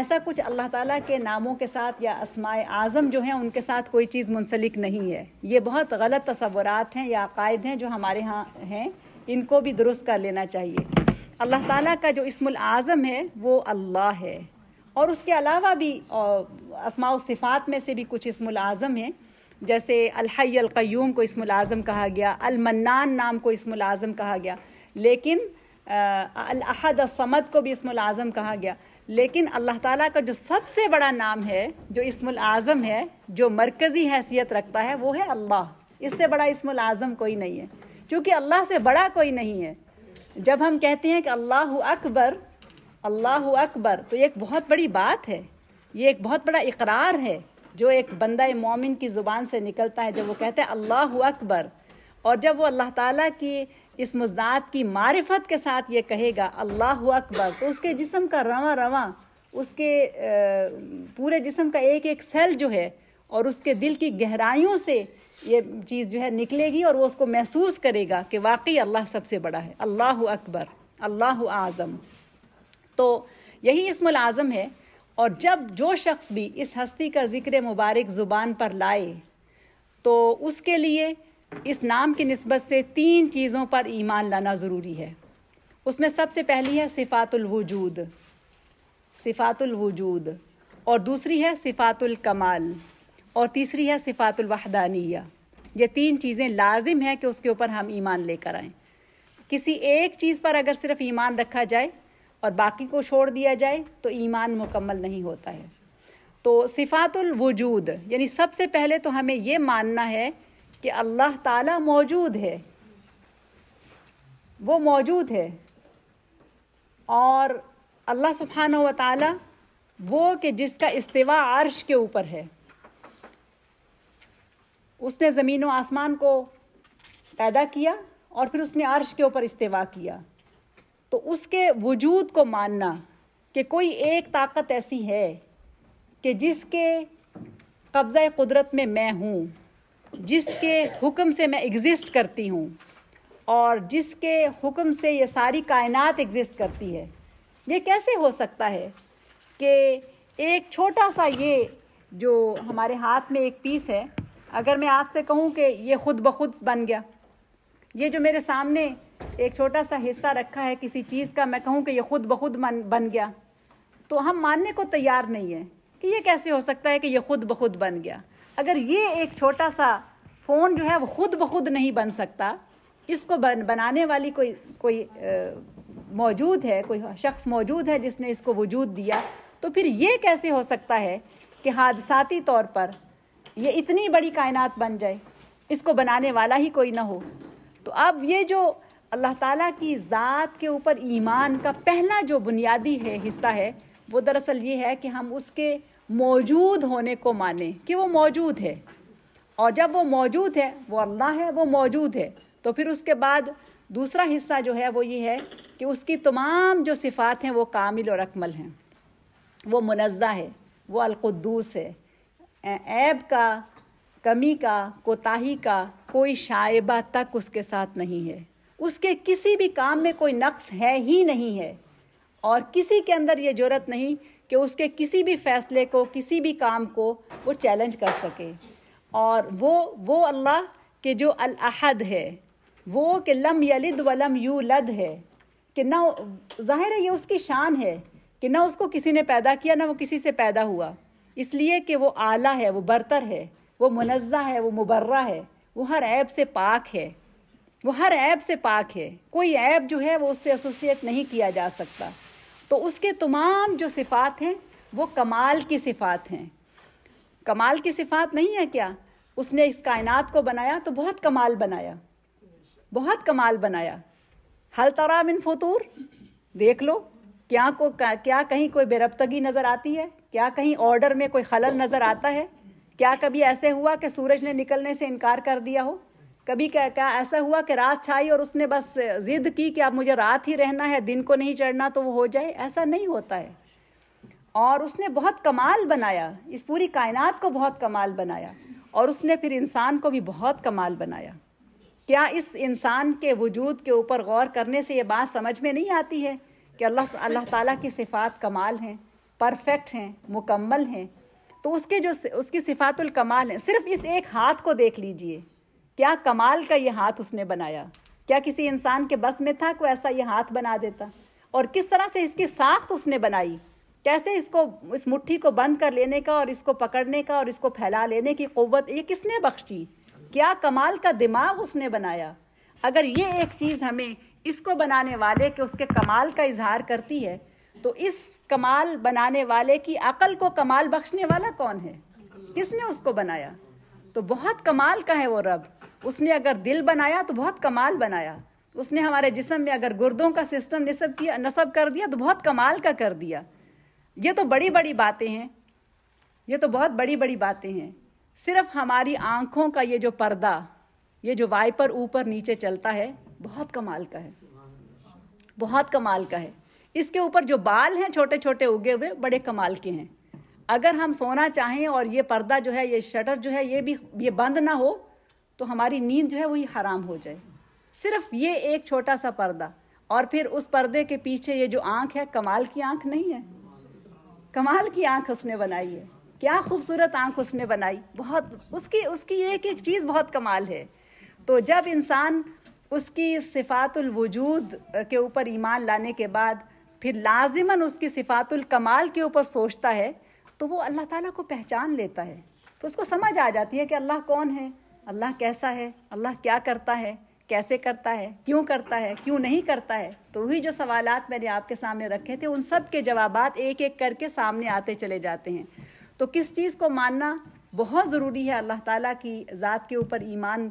ऐसा कुछ अल्लाह ताला के नामों के साथ या असमाय आज़म जो हैं उनके साथ कोई चीज़ मुंसलिक नहीं है ये बहुत गलत तस्वुरात हैं या अकायद हैं जो हमारे यहाँ हैं इनको भी दुरुस्त कर लेना चाहिए अल्लाह ताला का जो इसमुल आज़म है वो अल्लाह है और उसके अलावा भी असमा सिफ़ात में से भी कुछ इसमुल हैं जैसे अलहै को इस मुलाज़म कहा गया अलमन्नान नाम को इस मुलाज़म कहा गया लेकिन अलहद समद को भी इसमुल आज़म कहा गया लेकिन अल्लाह ताला का जो सबसे बड़ा नाम है जो इसम आज़म है जो मरकज़ी हैसियत रखता है वो है अल्लाह इससे बड़ा इसमुल आज़म कोई नहीं है क्योंकि अल्लाह से बड़ा कोई नहीं है जब हम कहते हैं कि अल्लाह अकबर अल्लाह अकबर तो ये एक बहुत बड़ी बात है ये एक बहुत बड़ा इकरार है जो एक बंदा मोमिन की ज़ुबान से निकलता है जब वो कहते हैं अल्लाह अकबर और जब वो अल्लाह ताला की इस मजात की मारिफत के साथ ये कहेगा अल्लाह अकबर तो उसके जिसम का रवा रवा उसके पूरे जिसम का एक एक सेल जो है और उसके दिल की गहराइयों से ये चीज़ जो है निकलेगी और वो उसको महसूस करेगा कि वाकई अल्लाह सबसे बड़ा है अल्लाह अकबर अल्लाह आज़म तो यही इस आज़म है और जब जो शख्स भी इस हस्ती का ज़िक्र मुबारक ज़ुबान पर लाए तो उसके लिए इस नाम की नस्बत से तीन चीज़ों पर ईमान लाना ज़रूरी है उसमें सबसे पहली है सिफ़ातुलवजूद सिफ़ातुलवजूद और दूसरी है सिफ़ातुल कमाल और तीसरी है सिफ़ातुलवहदानिया ये तीन चीज़ें लाजिम है कि उसके ऊपर हम ईमान लेकर आएँ किसी एक चीज़ पर अगर सिर्फ ईमान रखा जाए और बाकी को छोड़ दिया जाए तो ईमान मुकम्मल नहीं होता है तो सिफ़ातुल वजूद यानी सबसे पहले तो हमें ये मानना है कि अल्लाह ताला मौजूद है वो मौजूद है और अल्लाह सुबहान व ताला वो कि जिसका इस्तेवा अर्श के ऊपर है उसने ज़मीन व आसमान को पैदा किया और फिर उसने अर्श के ऊपर इस्तेवा किया तो उसके वजूद को मानना कि कोई एक ताकत ऐसी है कि जिसके कब्ज़ा कुदरत में मैं हूँ जिसके हुक्म से मैं एग्ज़िस्ट करती हूँ और जिसके हुक्म से ये सारी कायनात एग्ज़िस्ट करती है ये कैसे हो सकता है कि एक छोटा सा ये जो हमारे हाथ में एक पीस है अगर मैं आपसे कहूँ कि ये ख़ुद ब खुद बन गया ये जो मेरे सामने एक छोटा सा हिस्सा रखा है किसी चीज़ का मैं कहूँ कि ये खुद बखुद मन बन गया तो हम मानने को तैयार नहीं है कि ये कैसे हो सकता है कि ये खुद बखुद बन गया अगर ये एक छोटा सा फ़ोन जो है वो खुद बखुद नहीं बन सकता इसको बन बनाने वाली कोई कोई मौजूद है कोई शख्स मौजूद है जिसने इसको वजूद दिया तो फिर ये कैसे हो सकता है कि हादसाती तौर पर ये इतनी बड़ी कायनात बन जाए इसको बनाने वाला ही कोई ना हो तो अब ये जो अल्लाह ताला की ज़ात के ऊपर ईमान का पहला जो बुनियादी है हिस्सा है वो दरअसल ये है कि हम उसके मौजूद होने को माने कि वो मौजूद है और जब वो मौजूद है वो अल्लाह है वो मौजूद है तो फिर उसके बाद दूसरा हिस्सा जो है वो ये है कि उसकी तमाम जो सिफ़ात हैं वो कामिल और अकमल हैं वो मुनज़ा है वो अलकुद्दूस है ऐब का कमी का कोताही का कोई शाइबा तक उसके साथ नहीं है उसके किसी भी काम में कोई नक्स है ही नहीं है और किसी के अंदर ये ज़रूरत नहीं कि उसके किसी भी फैसले को किसी भी काम को वो चैलेंज कर सके और वो वो अल्लाह के जो अलहद है वो कि लम यलिद वलम यू लद है कि ना ज़ाहिर है ये उसकी शान है कि ना उसको किसी ने पैदा किया ना वो किसी से पैदा हुआ इसलिए कि वो आला है वो बरतर है वो मुनज़ा है वो मुबर्रा है वो हर ऐब से पाक है वो हर ऐप से पाक है कोई ऐप जो है वो उससे एसोसिएट नहीं किया जा सकता तो उसके तमाम जो सिफ़ात हैं वो कमाल की सिफ़ात हैं कमाल की सिफ़ात नहीं है क्या उसने इस कायनात को बनाया तो बहुत कमाल बनाया बहुत कमाल बनाया हल तरा मिन फतूर देख लो क्या को क्या कहीं कोई बेरबतगी नज़र आती है क्या कहीं ऑर्डर में कोई खलल नज़र आता है क्या कभी ऐसे हुआ कि सूरज ने निकलने से इनकार कर दिया हो कभी क्या क्या ऐसा हुआ कि रात छाई और उसने बस जिद की कि अब मुझे रात ही रहना है दिन को नहीं चढ़ना तो वो हो जाए ऐसा नहीं होता है और उसने बहुत कमाल बनाया इस पूरी कायनात को बहुत कमाल बनाया और उसने फिर इंसान को भी बहुत कमाल बनाया क्या इस इंसान के वजूद के ऊपर गौर करने से ये बात समझ में नहीं आती है कि अल्लाह अल्लाह ताला की सिफ़ात कमाल हैं परफेक्ट हैं मुकम्मल हैं तो उसके जो उसकी सिफ़ातुल कमाल हैं सिर्फ इस एक हाथ को देख लीजिए क्या कमाल का ये हाथ उसने बनाया क्या किसी इंसान के बस में था कोई ऐसा ये हाथ बना देता और किस तरह से इसकी साख्त उसने बनाई कैसे इसको इस मुट्ठी को बंद कर लेने का और इसको पकड़ने का और इसको फैला लेने की क़वत ये किसने बख्शी क्या कमाल का दिमाग उसने बनाया अगर ये एक चीज़ हमें इसको बनाने वाले के उसके कमाल का इजहार करती है तो इस कमाल बनाने वाले की अकल को कमाल बख्शने वाला कौन है किसने उसको बनाया तो बहुत कमाल का है वो रब उसने अगर दिल बनाया तो बहुत कमाल बनाया उसने हमारे जिसम में अगर गुर्दों का सिस्टम नसब किया नसब कर दिया तो बहुत कमाल का कर दिया ये तो बड़ी बड़ी बातें हैं ये तो बहुत बड़ी बड़ी बातें हैं सिर्फ हमारी आँखों का ये जो पर्दा ये जो वाइपर ऊपर नीचे चलता है बहुत कमाल का है बहुत कमाल का है इसके ऊपर जो बाल हैं छोटे छोटे उगे हुए बड़े कमाल के हैं अगर हम सोना चाहें और ये पर्दा जो है ये शटर जो है ये भी ये बंद ना हो तो हमारी नींद जो है वही हराम हो जाए सिर्फ ये एक छोटा सा पर्दा और फिर उस पर्दे के पीछे ये जो आंख है कमाल की आंख नहीं है कमाल की आंख उसने बनाई है क्या खूबसूरत आंख उसने बनाई बहुत उसकी उसकी एक एक चीज़ बहुत कमाल है तो जब इंसान उसकी सिफातुल वजूद के ऊपर ईमान लाने के बाद फिर लाजिमन उसकी सिफातुल कमाल के ऊपर सोचता है तो वो अल्लाह ताला को पहचान लेता है तो उसको समझ आ जाती है कि अल्लाह कौन है अल्लाह कैसा है अल्लाह क्या करता है कैसे करता है क्यों करता है क्यों नहीं करता है तो वही जो सवाल मैंने आपके सामने रखे थे उन सब के जवाब एक एक करके सामने आते चले जाते हैं तो किस चीज़ को मानना बहुत ज़रूरी है अल्लाह ताला की ज़ात के ऊपर ईमान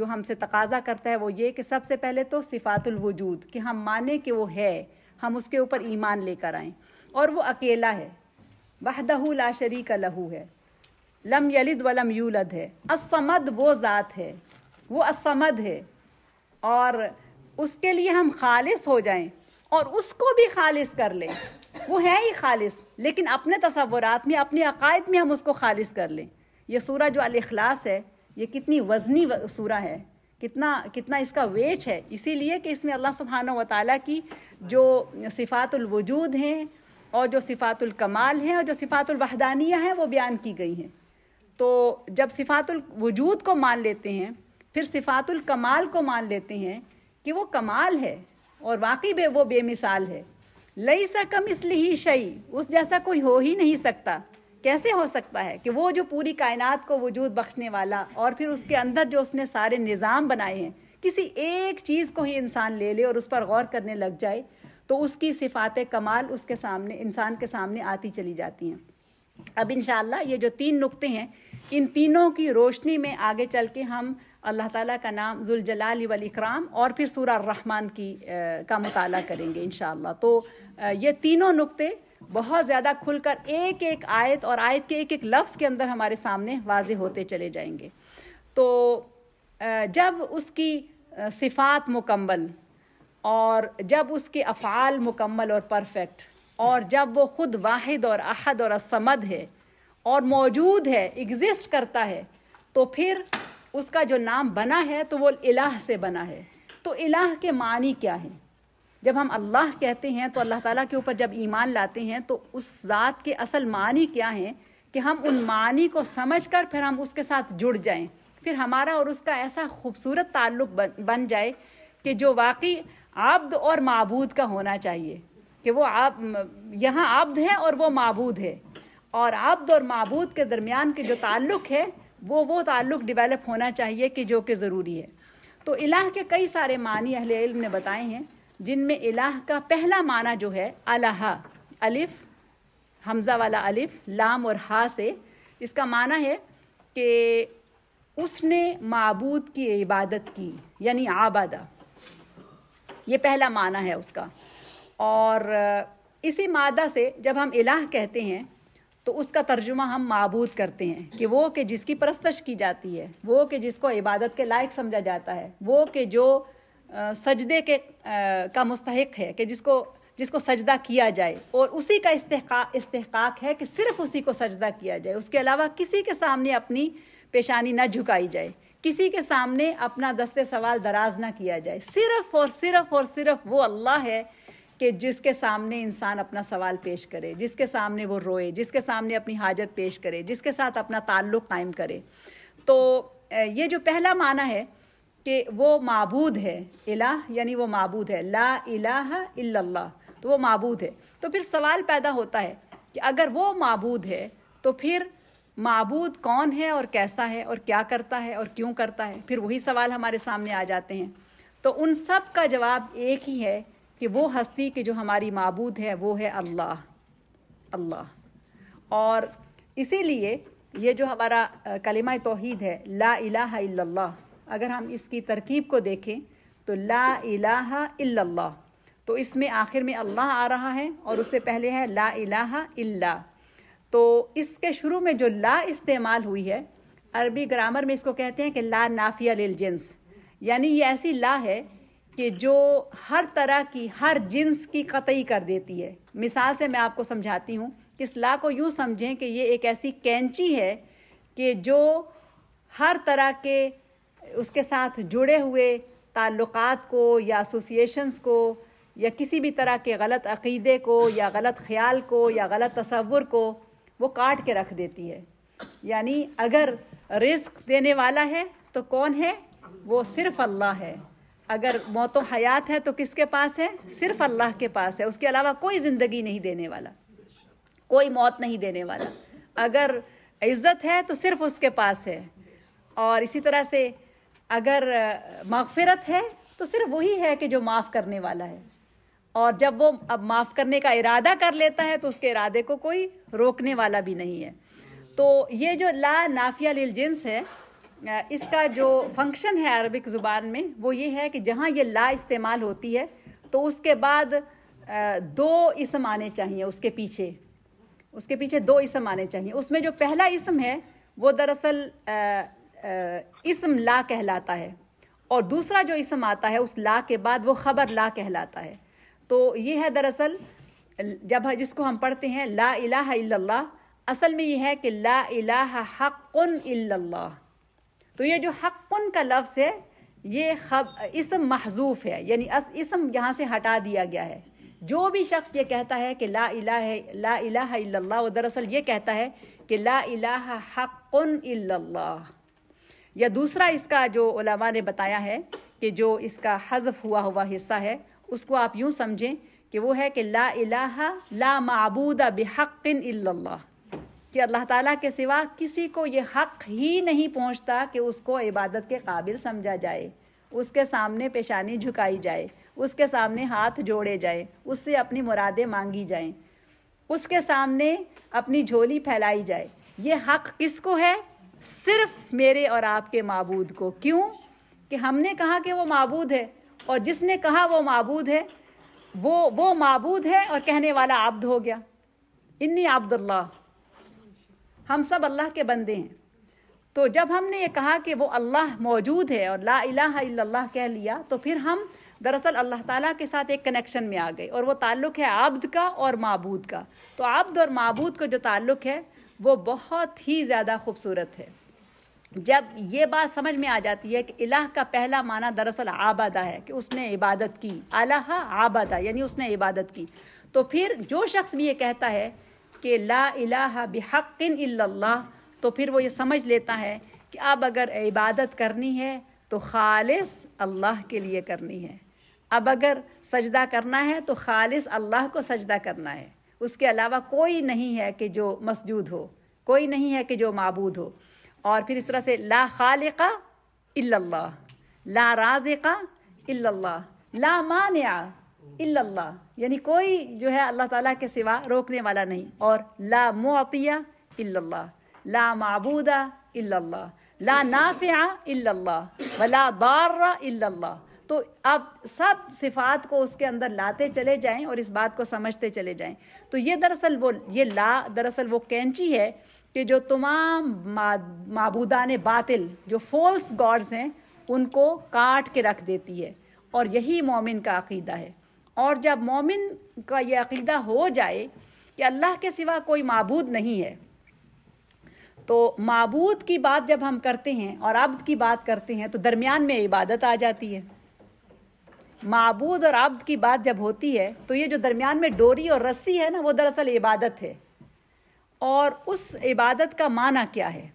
जो हमसे तकाजा करता है वो ये कि सबसे पहले तो सिफ़ातुल वजूद कि हम माने कि वो है हम उसके ऊपर ईमान लेकर आएँ और वो अकेला है वहदहू ला शरीक लहू है लम यलिद वलम यूलद है असमद वो ज़ात है वो असमद है और उसके लिए हम खालिस हो जाएं और उसको भी खालिस कर लें वो है ही खालिस लेकिन अपने तस्वुरात में अपने अकायद में हम उसको खालिस कर लें ये सूरा जो अलखलास है ये कितनी वज़नी सूरा है कितना कितना इसका वेट है इसीलिए कि इसमें अल्लाह सुबहान व ताली की जो सिफ़ातुलवजूद हैं और जो सिफ़ातुल कमाल हैं और जो सिफ़ातुल वहदानिया हैं वो बयान की गई हैं तो जब सिफ़ातुल वजूद को मान लेते हैं फिर सिफ़ातुल कमाल को मान लेते हैं कि वो कमाल है और वाकई बे वो बेमिसाल है लई सा कम इसलिए ही शई उस जैसा कोई हो ही नहीं सकता कैसे हो सकता है कि वो जो पूरी कायनात को वजूद बख्शने वाला और फिर उसके अंदर जो उसने सारे निज़ाम बनाए हैं किसी एक चीज़ को ही इंसान ले ले और उस पर गौर करने लग जाए तो उसकी सिफात कमाल उसके सामने इंसान के सामने आती चली जाती हैं अब इन ये जो तीन नुक्ते हैं इन तीनों की रोशनी में आगे चल के हम अल्लाह ताला का नाम जुलजलाल वल इकराम और फिर सूरा रहमान की आ, का मताल करेंगे इन तो आ, ये तीनों नुक्ते बहुत ज़्यादा खुलकर एक एक आयत और आयत के एक एक लफ्ज़ के अंदर हमारे सामने वाज होते चले जाएंगे तो आ, जब उसकी सिफ़ात मुकम्मल और जब उसके अफ़ाल मुकम्मल और परफेक्ट और जब वो खुद वाहिद और अहद और असमद है और मौजूद है एग्जिस्ट करता है तो फिर उसका जो नाम बना है तो वो इलाह से बना है तो इलाह के मानी क्या है जब हम अल्लाह कहते हैं तो अल्लाह ताला के ऊपर जब ईमान लाते हैं तो उस ज़ात के असल मानी क्या हैं कि हम उन मानी को समझ कर फिर हम उसके साथ जुड़ जाएं फिर हमारा और उसका ऐसा खूबसूरत ताल्लुक़ बन, बन जाए कि जो वाकई आब्द और मबूद का होना चाहिए कि वो आप यहाँ आब्द है और वो मबूद है और आब्द और मबूद के दरमियान के जो ताल्लुक़ है वो वो ताल्लुक़ डिवेलप होना चाहिए कि जो कि ज़रूरी है तो इलाह के कई सारे मानी अहल इल्म ने बताए हैं जिनमें इलाह का पहला माना जो है अलह अलिफ हमज़ा वाला अलिफ लाम और हा से इसका माना है कि उसने मबूद की इबादत की यानी आबादा ये पहला माना है उसका और इसी मादा से जब हम इलाह कहते हैं तो उसका तर्जुमा हम मबूद करते हैं कि वो कि जिसकी परस्तश की जाती है वो कि जिसको इबादत के लायक समझा जाता है वो कि जो सजदे के आ, का मुस्तक है कि जिसको जिसको सजदा किया जाए और उसी का इस्तेकाक है कि सिर्फ उसी को सजदा किया जाए उसके अलावा किसी के सामने अपनी पेशानी ना झुकाई जाए किसी के सामने अपना दस्ते सवाल दराज ना किया जाए सिर्फ और सिर्फ और सिर्फ वो अल्लाह है कि जिसके सामने इंसान अपना सवाल पेश करे जिसके सामने वो रोए जिसके सामने अपनी हाजत पेश करे जिसके साथ अपना ताल्लुक़ कायम करे तो ये जो पहला माना है कि वो मबूद है इलाह यानी वो मबूद है ला इलाह इल्लल्लाह तो वो मबूद है तो फिर सवाल पैदा होता है कि अगर वो मबूद है तो फिर मबूद कौन है और कैसा है और क्या करता है और क्यों करता है फिर वही सवाल हमारे सामने आ जाते हैं तो उन सब का जवाब एक ही है कि वो हस्ती कि जो हमारी मबूद है वो है अल्लाह अल्लाह और इसीलिए ये जो हमारा कलिमा तोहद है ला इलाहा इल्लल्लाह अगर हम इसकी तरकीब को देखें तो ला इलाहा इल्लल्लाह तो इसमें आखिर में अल्लाह आ रहा है और उससे पहले है ला इलाहा इल्ला तो इसके शुरू में जो ला इस्तेमाल हुई है अरबी ग्रामर में इसको कहते हैं कि ला नाफिया लिल जिन्स यानी ये ऐसी ला है कि जो हर तरह की हर जिन्स की कतई कर देती है मिसाल से मैं आपको समझाती हूँ इस ला को यूँ समझें कि ये एक ऐसी कैंची है कि जो हर तरह के उसके साथ जुड़े हुए ताल्लुकात को या एसोसिएशंस को या किसी भी तरह के गलत अकीदे को या गलत ख्याल को या गलत तस्वुर को वो काट के रख देती है यानी अगर रिस्क देने वाला है तो कौन है वो सिर्फ़ अल्लाह है अगर मौत हयात है तो किसके पास है सिर्फ अल्लाह के पास है उसके अलावा कोई ज़िंदगी नहीं देने वाला कोई मौत नहीं देने वाला अगर इज़्ज़त है तो सिर्फ उसके पास है और इसी तरह से अगर मगफ़रत है तो सिर्फ वही है कि जो माफ़ करने वाला है और जब वो अब माफ़ करने का इरादा कर लेता है तो उसके इरादे को कोई रोकने वाला भी नहीं है तो ये जो ला नाफिया लिल जिन्स है इसका जो फंक्शन है अरबिक ज़ुबान में वो ये है कि जहाँ ये ला इस्तेमाल होती है तो उसके बाद दो इसम आने चाहिए उसके पीछे उसके पीछे दो इसम आने चाहिए उसमें जो पहला इसम है वो दरअसल इसम ला कहलाता है और दूसरा जो इसम आता है उस ला के बाद वो ख़बर ला कहलाता है तो ये है दरअसल जब जिसको हम पढ़ते हैं ला इलाहा इल्लल्लाह असल में ये है कि ला इलाहा हक़ इल्लल्लाह तो ये जो हकन का लफ्ज़ है ये खब इसम महजूफ है यानी इसम यहाँ से हटा दिया गया है जो भी शख्स ये कहता है कि ला इला है ला इलाह वो दरअसल ये कहता है कि ला इला हकन या दूसरा इसका जो उलमा ने बताया है कि जो इसका हज़फ हुआ हुआ हिस्सा है उसको आप यूँ समझें कि वो है कि ला इला ला मबूदा बेहक़िन इल्लल्लाह कि अल्लाह ताला के सिवा किसी को ये हक ही नहीं पहुंचता कि उसको इबादत के काबिल समझा जाए उसके सामने पेशानी झुकाई जाए उसके सामने हाथ जोड़े जाए उससे अपनी मुरादें मांगी जाएं उसके सामने अपनी झोली फैलाई जाए ये हक किसको है सिर्फ मेरे और आपके मबूद को क्यों कि हमने कहा कि वो मबूद है और जिसने कहा वो मबूद है वो वो मबूद है और कहने वाला आब्द हो गया इन्नी आब्दुल्ला हम सब अल्लाह के बंदे हैं तो जब हमने ये कहा कि वो अल्लाह मौजूद है और ला इलाह कह लिया तो फिर हम दरअसल अल्लाह ताला के साथ एक कनेक्शन में आ गए और वो ताल्लुक़ है आब्द का और माबूद का तो आब्द और माबूद का जो ताल्लुक़ है वो बहुत ही ज़्यादा खूबसूरत है जब ये बात समझ में आ जाती है कि इलाह का पहला माना दरअसल आबादा है कि उसने इबादत की अलाह आबादा यानी उसने इबादत की तो फिर जो शख्स भी ये कहता है कि ला इलाहा बिहक़िन इल्लल्लाह तो फिर वो ये समझ लेता है कि अब अगर इबादत करनी है तो खालिस अल्लाह के लिए करनी है अब अगर सजदा करना है तो खालिस अल्लाह को सजदा करना है उसके अलावा कोई नहीं है कि जो मसजूद हो कोई नहीं है कि जो मबूद हो और फिर इस तरह से ला खालिका इल्लल्लाह ला राजिका इल्लल्लाह ला मानिया इल्लल्लाह यानी कोई जो है अल्लाह ताला के सिवा रोकने वाला नहीं और ला मुआतिया इल्लल्लाह ला मबूदा इल्लल्लाह ला नाफ़िया इल्लल्लाह वला दारा इल्लल्लाह तो आप सब सिफात को उसके अंदर लाते चले जाएं और इस बात को समझते चले जाएं तो ये दरअसल वो ये ला दरअसल वो कैंची है कि जो तमाम मबूदा ने बातिल जो फॉल्स गॉड्स हैं उनको काट के रख देती है और यही मोमिन का अकीदा है और जब मोमिन का ये अकीदा हो जाए कि अल्लाह के सिवा कोई मबूद नहीं है तो मबूद की बात जब हम करते हैं और अब्द की बात करते हैं तो दरमियान में इबादत आ जाती है मबूद और अब्द की बात जब होती है तो ये जो दरमियान में डोरी और रस्सी है ना वो दरअसल इबादत है और उस इबादत का माना क्या है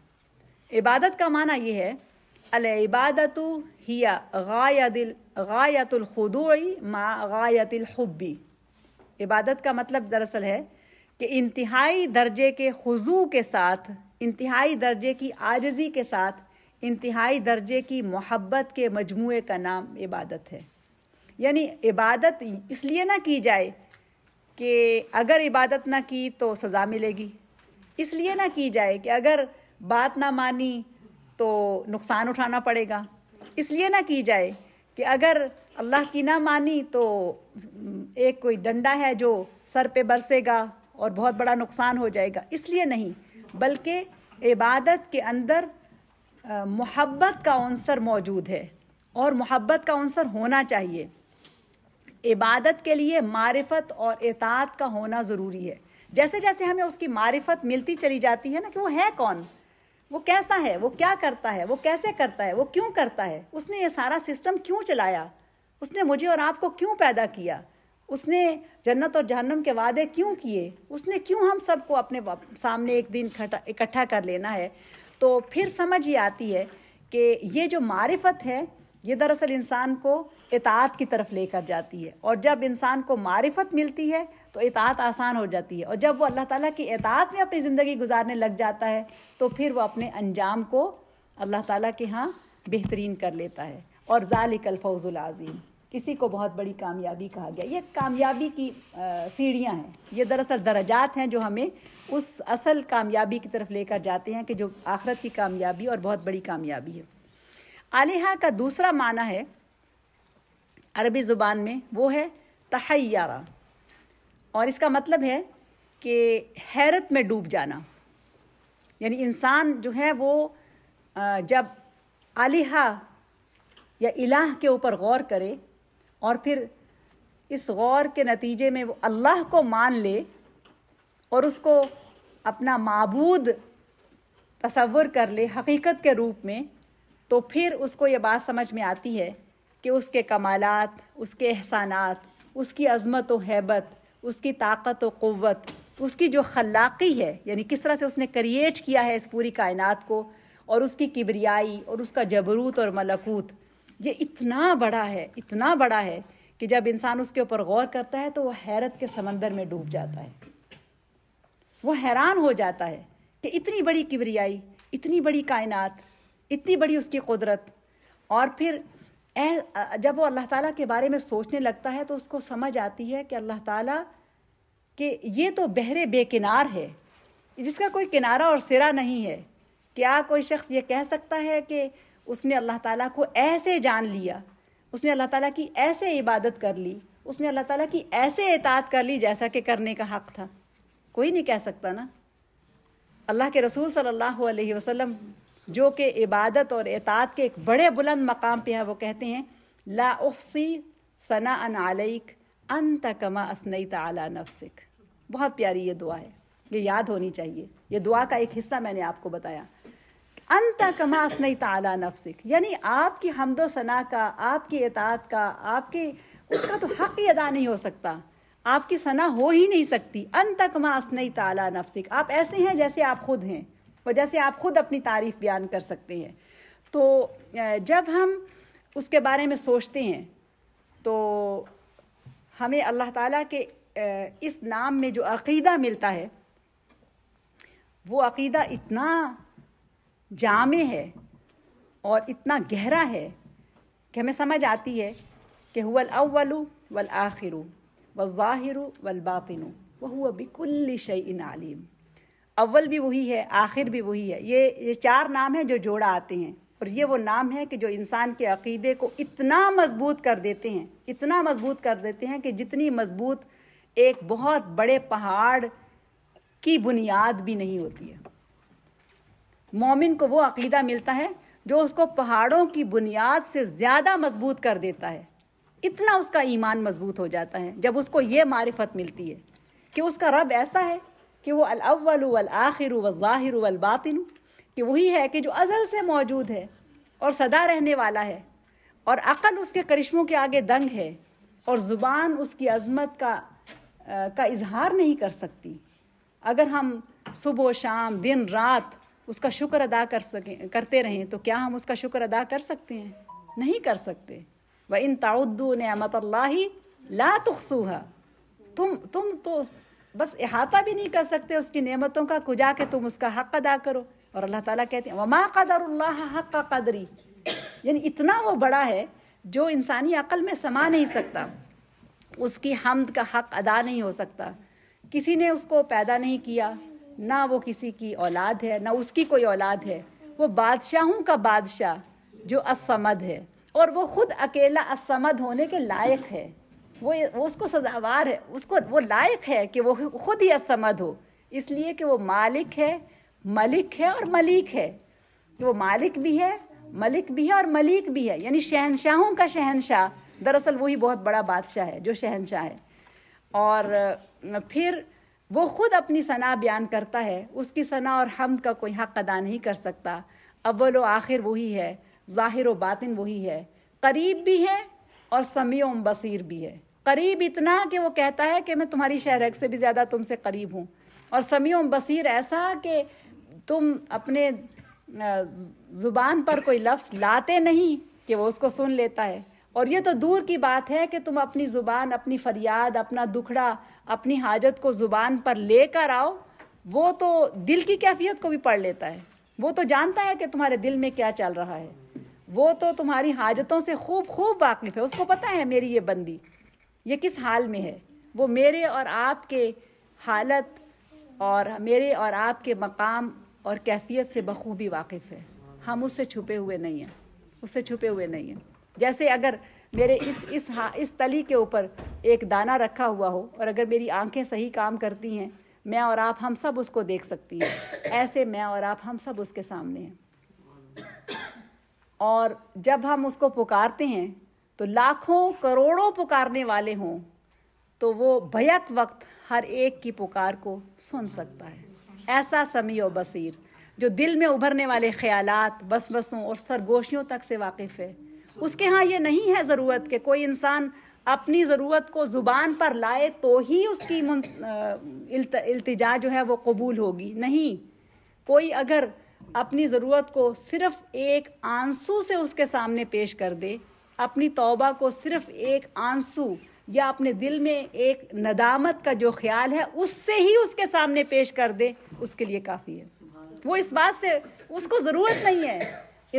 इबादत का माना ये है अलबादत हिया गायदिल गायतुलखुदोई माँ गायतुलहब्बी इबादत का मतलब दरअसल है कि इंतहाई दर्जे के खजू के साथ इंतहाई दर्जे की आजजी के साथ इंतहाई दर्जे की मोहब्बत के मजमू का नाम इबादत है यानी इबादत इसलिए ना की जाए कि अगर इबादत ना की तो सज़ा मिलेगी इसलिए ना की जाए कि अगर बात ना मानी तो नुकसान उठाना पड़ेगा इसलिए ना की जाए कि अगर अल्लाह की ना मानी तो एक कोई डंडा है जो सर पे बरसेगा और बहुत बड़ा नुकसान हो जाएगा इसलिए नहीं बल्कि इबादत के अंदर मोहब्बत का अंसर मौजूद है और मोहब्बत का अंसर होना चाहिए इबादत के लिए मारिफत और एतात का होना ज़रूरी है जैसे जैसे हमें उसकी मारिफत मिलती चली जाती है ना कि वो है कौन वो कैसा है वो क्या करता है वो कैसे करता है वो क्यों करता है उसने ये सारा सिस्टम क्यों चलाया उसने मुझे और आपको क्यों पैदा किया उसने जन्नत और जहन्नम के वादे क्यों किए उसने क्यों हम सबको अपने सामने एक दिन इकट्ठा कर लेना है तो फिर समझ ये आती है कि ये जो मारिफत है ये दरअसल इंसान को इतात की तरफ लेकर जाती है और जब इंसान को मारिफत मिलती है तो इतात आसान हो जाती है और जब वो अल्लाह ताला की इतात में अपनी ज़िंदगी गुजारने लग जाता है तो फिर वो अपने अंजाम को अल्लाह ताला के यहाँ बेहतरीन कर लेता है और ज़ालिकल फौजुल आज़ीम किसी को बहुत बड़ी कामयाबी कहा गया ये कामयाबी की सीढ़ियाँ हैं ये दरअसल दर्जात हैं जो हमें उस असल कामयाबी की तरफ लेकर जाते हैं कि जो आखरत की कामयाबी और बहुत बड़ी कामयाबी है आलिहा का दूसरा माना है अरबी ज़ुबान में वो है तहैारा और इसका मतलब है कि हैरत में डूब जाना यानी इंसान जो है वो जब आलिहा या इलाह के ऊपर गौर करे और फिर इस गौर के नतीजे में वो अल्लाह को मान ले और उसको अपना मबूद तसवुर कर ले हकीकत के रूप में तो फिर उसको ये बात समझ में आती है कि उसके कमालत उसके एहसानात उसकी अज़मत व हैबत उसकी ताकत व क़वत उसकी जो खलाकी है यानी किस तरह से उसने क्रिएट किया है इस पूरी कायनात को और उसकी किबरियाई और उसका जबरूत और मलकूत ये इतना बड़ा है इतना बड़ा है कि जब इंसान उसके ऊपर गौर करता है तो वह हैरत के समंदर में डूब जाता है वो हैरान हो जाता है कि इतनी बड़ी किबरियाई इतनी बड़ी कायनात इतनी बड़ी उसकी कुदरत और फिर ए, जब वो अल्लाह ताला के बारे में सोचने लगता है तो उसको समझ आती है कि अल्लाह ताला के ये तो बहरे बेकिनार है जिसका कोई किनारा और सिरा नहीं है क्या कोई शख्स ये कह सकता है कि उसने अल्लाह ताला को ऐसे जान लिया उसने अल्लाह ताला की ऐसे इबादत कर ली उसने अल्लाह ताला की ऐसे एतात कर ली जैसा कि करने का हक़ था कोई नहीं कह सकता ना अल्लाह के रसूल सल्लल्लाहु अलैहि वसल्लम जो कि इबादत और एतात के एक बड़े बुलंद मकाम पे हैं वो कहते हैं उफसी सना आलिक अन कमा असनई तला नफसिक बहुत प्यारी ये दुआ है ये याद होनी चाहिए ये दुआ का एक हिस्सा मैंने आपको बताया अंत कमा असनई तला नफसिक यानी आपकी हमदो सना का आपकी एतात का आपके उसका तो हक ही अदा नहीं हो सकता आपकी सना हो ही नहीं सकती अंत कमा असनई तला नफसिक आप ऐसे हैं जैसे आप खुद हैं वजह से आप खुद अपनी तारीफ बयान कर सकते हैं तो जब हम उसके बारे में सोचते हैं तो हमें अल्लाह ताला के इस नाम में जो अकीदा मिलता है वो अकीदा इतना जाम है और इतना गहरा है कि हमें समझ आती है कि हुल अव्वलु वल आखिर वल ज़ाहिर वल बातिन वह बिकुल्ली शई आलिम अव्वल भी वही है आखिर भी वही है ये ये चार नाम हैं जो जोड़ा आते हैं और ये वो नाम है कि जो इंसान के अकीदे को इतना मजबूत कर देते हैं इतना मजबूत कर देते हैं कि जितनी मजबूत एक बहुत बड़े पहाड़ की बुनियाद भी नहीं होती है मोमिन को वो अकीदा मिलता है जो उसको पहाड़ों की बुनियाद से ज़्यादा मजबूत कर देता है इतना उसका ईमान मजबूत हो जाता है जब उसको ये मारिफत मिलती है कि उसका रब ऐसा है कि वो अव्वल ज़ाहिर वल बातिन कि वही है कि जो अज़ल से मौजूद है और सदा रहने वाला है और अक़ल उसके करिश्मों के आगे दंग है और ज़ुबान उसकी अज़मत का आ, का इजहार नहीं कर सकती अगर हम सुबह शाम दिन रात उसका शुक्र अदा कर सकें करते रहें तो क्या हम उसका शुक्र अदा कर सकते हैं नहीं कर सकते व इन ताउद्दू नमत ला तुखसूहा तुम तुम तो बस अहाता भी नहीं कर सकते उसकी नेमतों का कुजा के तुम उसका हक अदा करो और अल्लाह ताला कहते हैं वमा कदर हक कदरी यानी इतना वो बड़ा है जो इंसानी अकल में समा नहीं सकता उसकी हमद का हक अदा नहीं हो सकता किसी ने उसको पैदा नहीं किया ना वो किसी की औलाद है ना उसकी कोई औलाद है वो बादशाहों का बादशाह जो असमद है और वो खुद अकेला असमद होने के लायक है वो वो उसको सजावार है उसको वो लायक है कि वो खुद ही असमद हो इसलिए कि वो मालिक है मलिक है और मलिक है कि वो मालिक भी है मलिक भी है और मलिक भी है यानी शहनशाहों का शहनशाह दरअसल वही बहुत बड़ा बादशाह है जो शहनशाह है और फिर वो खुद अपनी सना बयान करता है उसकी सना और हम का कोई हक अदा नहीं कर सकता अव्वल व आखिर वही है ज़ाहिर व बातिन वही है करीब भी है और समय बसीर भी है करीब इतना कि वो कहता है कि मैं तुम्हारी शहरक से भी ज़्यादा तुमसे करीब हूँ और समय बसीर ऐसा कि तुम अपने ज़ुबान पर कोई लफ्ज़ लाते नहीं कि वो उसको सुन लेता है और ये तो दूर की बात है कि तुम अपनी ज़ुबान अपनी फरियाद अपना दुखड़ा अपनी हाजत को ज़ुबान पर लेकर आओ वो तो दिल की कैफियत को भी पढ़ लेता है वो तो जानता है कि तुम्हारे दिल में क्या चल रहा है वो तो तुम्हारी हाजतों से खूब खूब वाकिफ़ है उसको पता है मेरी ये बंदी ये किस हाल में है वो मेरे और आपके हालत और मेरे और आपके मकाम और कैफियत से बखूबी वाकिफ़ है हम उससे छुपे हुए नहीं हैं उससे छुपे हुए नहीं हैं जैसे अगर मेरे इस इस हा इस तली के ऊपर एक दाना रखा हुआ हो और अगर मेरी आंखें सही काम करती हैं मैं और आप हम सब उसको देख सकती हैं ऐसे मैं और आप हम सब उसके सामने हैं और जब हम उसको पुकारते हैं तो लाखों करोड़ों पुकारने वाले हों तो वो भयक वक्त हर एक की पुकार को सुन सकता है ऐसा समी और बसीर जो दिल में उभरने वाले बस बसों और सरगोशियों तक से वाकिफ़ है उसके यहाँ ये नहीं है ज़रूरत कि कोई इंसान अपनी ज़रूरत को ज़ुबान पर लाए तो ही उसकी अल्तजा इल्तिजा जो है वो कबूल होगी नहीं कोई अगर अपनी ज़रूरत को सिर्फ़ एक आंसू से उसके सामने पेश कर दे अपनी तौबा को सिर्फ एक आंसू या अपने दिल में एक नदामत का जो ख्याल है उससे ही उसके सामने पेश कर दे उसके लिए काफ़ी है वो इस बात से उसको ज़रूरत नहीं है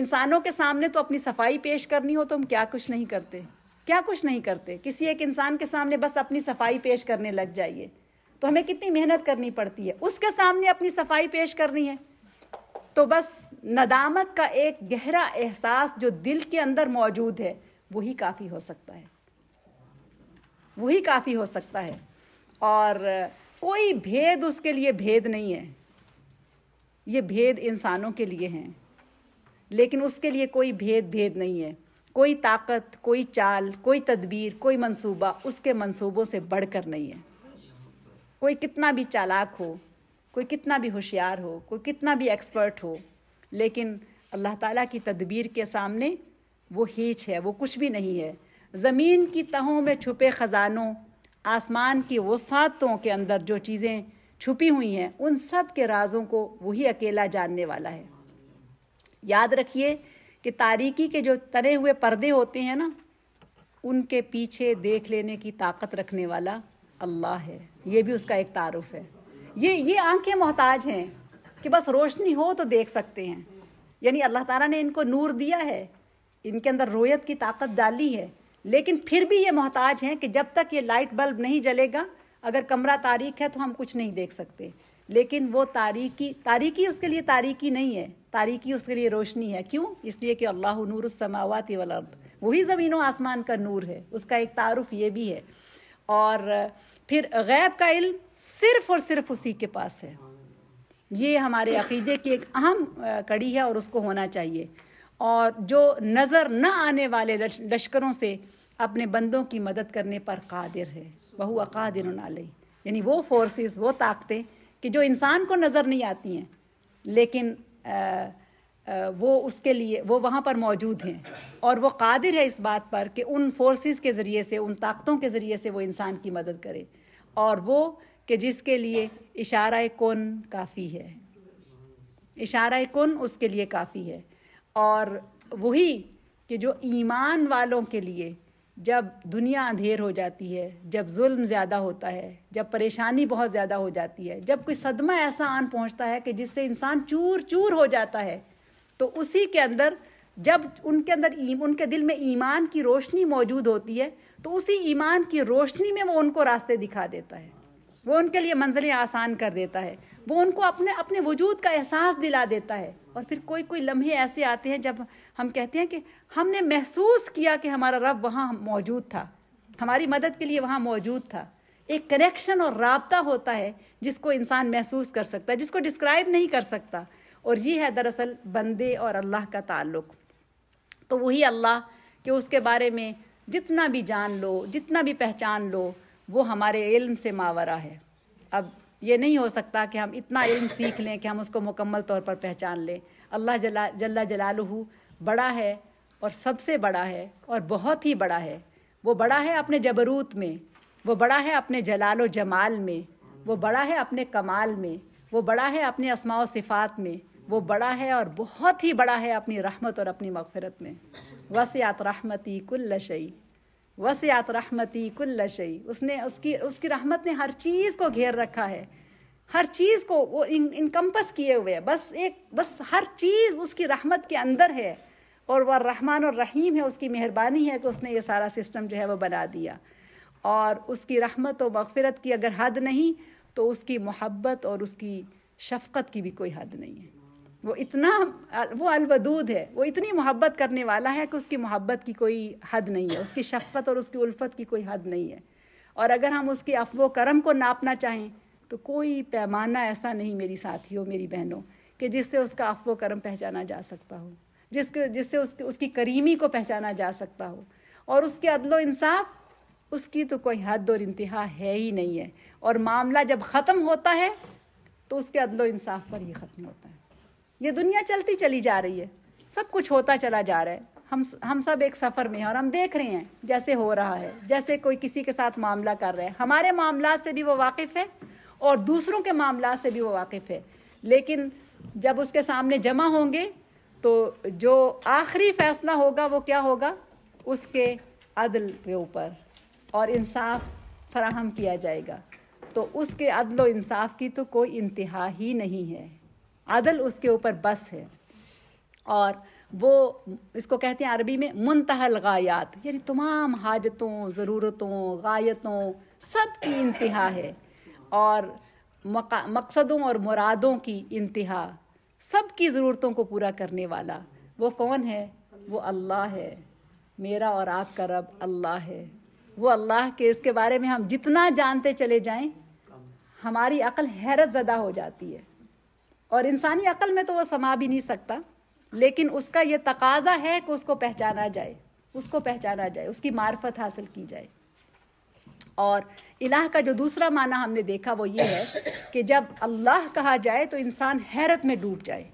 इंसानों के सामने तो अपनी सफाई पेश करनी हो तो हम क्या कुछ नहीं करते क्या कुछ नहीं करते किसी एक इंसान के सामने बस अपनी सफाई पेश करने लग जाइए तो हमें कितनी मेहनत करनी पड़ती है उसके सामने अपनी सफाई पेश करनी है तो बस नदामत का एक गहरा एहसास जो दिल के अंदर मौजूद है वही काफ़ी हो सकता है वही काफ़ी हो सकता है और कोई भेद उसके लिए भेद नहीं है ये भेद इंसानों के लिए हैं लेकिन उसके लिए कोई भेद भेद नहीं है कोई ताकत कोई चाल कोई तदबीर कोई मंसूबा उसके मंसूबों से बढ़कर नहीं है कोई कितना भी चालाक हो कोई कितना भी होशियार हो कोई कितना भी एक्सपर्ट हो लेकिन अल्लाह ताला की तदबीर के सामने वो हीच है वो कुछ भी नहीं है ज़मीन की तहों में छुपे ख़जानों आसमान की वसातों के अंदर जो चीज़ें छुपी हुई हैं उन सब के राजों को वही अकेला जानने वाला है याद रखिए कि तारीकी के जो तरे हुए पर्दे होते हैं ना उनके पीछे देख लेने की ताकत रखने वाला अल्लाह है ये भी उसका एक तारुफ है ये ये आंखें मोहताज हैं कि बस रोशनी हो तो देख सकते हैं यानी अल्लाह ताला ने इनको नूर दिया है इनके अंदर रोयत की ताकत डाली है लेकिन फिर भी ये मोहताज हैं कि जब तक ये लाइट बल्ब नहीं जलेगा अगर कमरा तारीख है तो हम कुछ नहीं देख सकते लेकिन वो तारीकी तारीकी उसके लिए तारीकी नहीं है तारीकी उसके लिए रोशनी है क्यों इसलिए कि अल्लाह नूर समावत वलर्द वही ज़मीन व आसमान का नूर है उसका एक तारुफ ये भी है और फिर गैब का इल्म सिर्फ़ और सिर्फ उसी के पास है ये हमारे अकीदे की एक अहम कड़ी है और उसको होना चाहिए और जो नज़र न आने वाले लश्करों से अपने बंदों की मदद करने पर कादिर है बहु अकादिर यानी वो फोर्सेस वो ताकतें कि जो इंसान को नज़र नहीं आती हैं लेकिन आ, आ, वो उसके लिए वो वहाँ पर मौजूद हैं और वो कादिर है इस बात पर कि उन फोर्सेस के ज़रिए से उन ताकतों के ज़रिए से वो इंसान की मदद करे और वो कि जिसके लिए इशारा कन काफ़ी है इशारा कन उसके लिए काफ़ी है और वही कि जो ईमान वालों के लिए जब दुनिया अंधेर हो जाती है जब जुल्म ज़्यादा होता है जब परेशानी बहुत ज़्यादा हो जाती है जब कोई सदमा ऐसा आन पहुँचता है कि जिससे इंसान चूर चूर हो जाता है तो उसी के अंदर जब उनके अंदर उनके दिल में ईमान की रोशनी मौजूद होती है तो उसी ईमान की रोशनी में वो उनको रास्ते दिखा देता है वो उनके लिए मंजिलें आसान कर देता है वो उनको अपने अपने वजूद का एहसास दिला देता है और फिर कोई कोई लम्हे ऐसे आते हैं जब हम कहते हैं कि हमने महसूस किया कि हमारा रब वहाँ मौजूद था हमारी मदद के लिए वहाँ मौजूद था एक कनेक्शन और रबता होता है जिसको इंसान महसूस कर सकता है जिसको डिस्क्राइब नहीं कर सकता और ये है दरअसल बंदे और अल्लाह का ताल्लुक तो वही अल्लाह कि उसके बारे में जितना भी जान लो जितना भी पहचान लो वो हमारे इल्म से मावरा है अब ये नहीं हो सकता कि हम इतना इल्म सीख लें कि हम उसको मुकम्मल तौर पर पहचान लें अल्लाह जला जल्ला जलालहू बड़ा है और सबसे बड़ा है और बहुत ही बड़ा है वो बड़ा है अपने जबरूत में वो बड़ा है अपने जलाल जमाल में वो बड़ा है अपने कमाल में वो बड़ा है अपने असमा सिफ़ात में वो बड़ा है और बहुत ही बड़ा है अपनी रहमत और अपनी मगफरत में वसयात रहमती कुल्ल शई वसयात रहमती कुल्ल शई उसने उसकी उसकी रहमत ने हर चीज़ को घेर रखा है हर चीज़ को वो इन इनकम्पस किए हुए है बस एक बस हर चीज़ उसकी रहमत के अंदर है और वह रहमान और रहीम है उसकी मेहरबानी है कि उसने ये सारा सिस्टम जो है वह बना दिया और उसकी रहमत और मगफ़रत की अगर हद नहीं तो उसकी मोहब्बत और उसकी शफ़क़त की भी कोई हद नहीं है वो इतना वो अलवदूद है वो इतनी मोहब्बत करने वाला है कि उसकी मोहब्बत की कोई हद नहीं है उसकी शफ़त और उसकी उल्फत की कोई हद नहीं है और अगर हम उसके अफवो करम को नापना चाहें तो कोई पैमाना ऐसा नहीं मेरी साथियों मेरी बहनों कि जिससे उसका अफवो करम पहचाना जा सकता हो जिसके जिससे उसके उसकी करीमी को पहचाना जा सकता हो और उसके अदलो इंसाफ उसकी तो कोई हद और इंतहा है ही नहीं है और मामला जब ख़त्म होता है तो उसके अदलो इंसाफ पर ही ख़त्म होता है ये दुनिया चलती चली जा रही है सब कुछ होता चला जा रहा है हम हम सब एक सफ़र में हैं और हम देख रहे हैं जैसे हो रहा है जैसे कोई किसी के साथ मामला कर रहा है हमारे मामला से भी वो वाकिफ़ है और दूसरों के मामला से भी वो वाकिफ़ है लेकिन जब उसके सामने जमा होंगे तो जो आखिरी फ़ैसला होगा वो क्या होगा उसके अदल के ऊपर और इंसाफ फराहम किया जाएगा तो उसके अदल इंसाफ की तो कोई इंतहा ही नहीं है अदल उसके ऊपर बस है और वो इसको कहते हैं अरबी में मुंतहल गायात यानी तमाम हाजतों ज़रूरतों गायतों सब की इंतहा है और मकसदों और मुरादों की इंतहा सब की ज़रूरतों को पूरा करने वाला वो कौन है वो अल्लाह है मेरा और आपका रब अल्लाह है वो अल्लाह के इसके बारे में हम जितना जानते चले जाएं हमारी अकल हैरत ज़दा हो जाती है और इंसानी अकल में तो वो समा भी नहीं सकता लेकिन उसका ये तकाजा है कि उसको पहचाना जाए उसको पहचाना जाए उसकी मार्फत हासिल की जाए और इलाह का जो दूसरा माना हमने देखा वो ये है कि जब अल्लाह कहा जाए तो इंसान हैरत में डूब जाए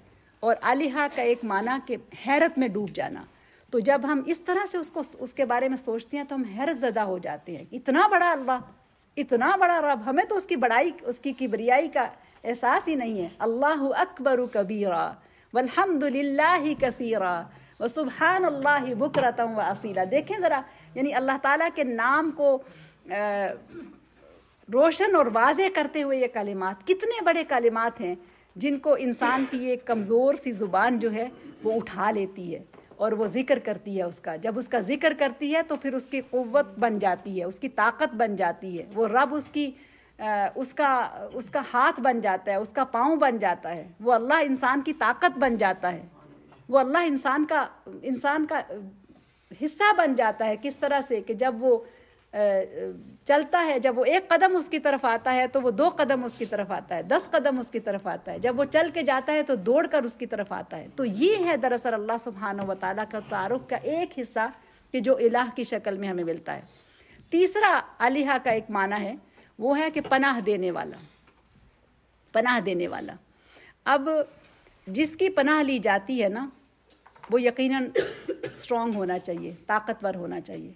और अलिहा का एक माना कि हैरत में डूब जाना तो जब हम इस तरह से उसको उसके बारे में सोचते हैं तो हम हैरत ज़दा हो जाते हैं इतना बड़ा अल्लाह इतना बड़ा रब हमें तो उसकी बड़ाई उसकी किबरियाई का एहसास ही नहीं है अल्लाह अकबर कबीरा वल्हमदिल्ला कसीरा व सुबहान अल्लाह बुकरतम व असीला देखें ज़रा यानी अल्लाह ताला के नाम को आ, रोशन और वाज करते हुए ये कलिमात कितने बड़े कलिमात हैं जिनको इंसान की एक कमज़ोर सी ज़ुबान जो है वो उठा लेती है और वो ज़िक्र करती है उसका जब उसका ज़िक्र करती है तो फिर उसकी क़वत बन जाती है उसकी ताकत बन जाती है वो रब उसकी उसका उसका हाथ बन जाता है उसका पाँव बन जाता है वो अल्लाह इंसान की ताकत बन जाता है वो अल्लाह इंसान का इंसान का हिस्सा बन जाता है किस तरह से कि जब वो चलता है जब वो एक कदम उसकी तरफ आता है तो वो दो कदम उसकी तरफ आता है दस कदम उसकी तरफ आता है जब वो चल के जाता है तो दौड़ कर उसकी तरफ आता है तो ये है दरअसल अल्लाह सुबहान व ताली का तारुक का एक हिस्सा कि जो इलाह की शक्ल में हमें मिलता है तीसरा अलीहा का एक माना है वो है कि पनाह देने वाला पनाह देने वाला अब जिसकी पनाह ली जाती है ना वो यकीनन स्ट्रॉन्ग होना चाहिए ताकतवर होना चाहिए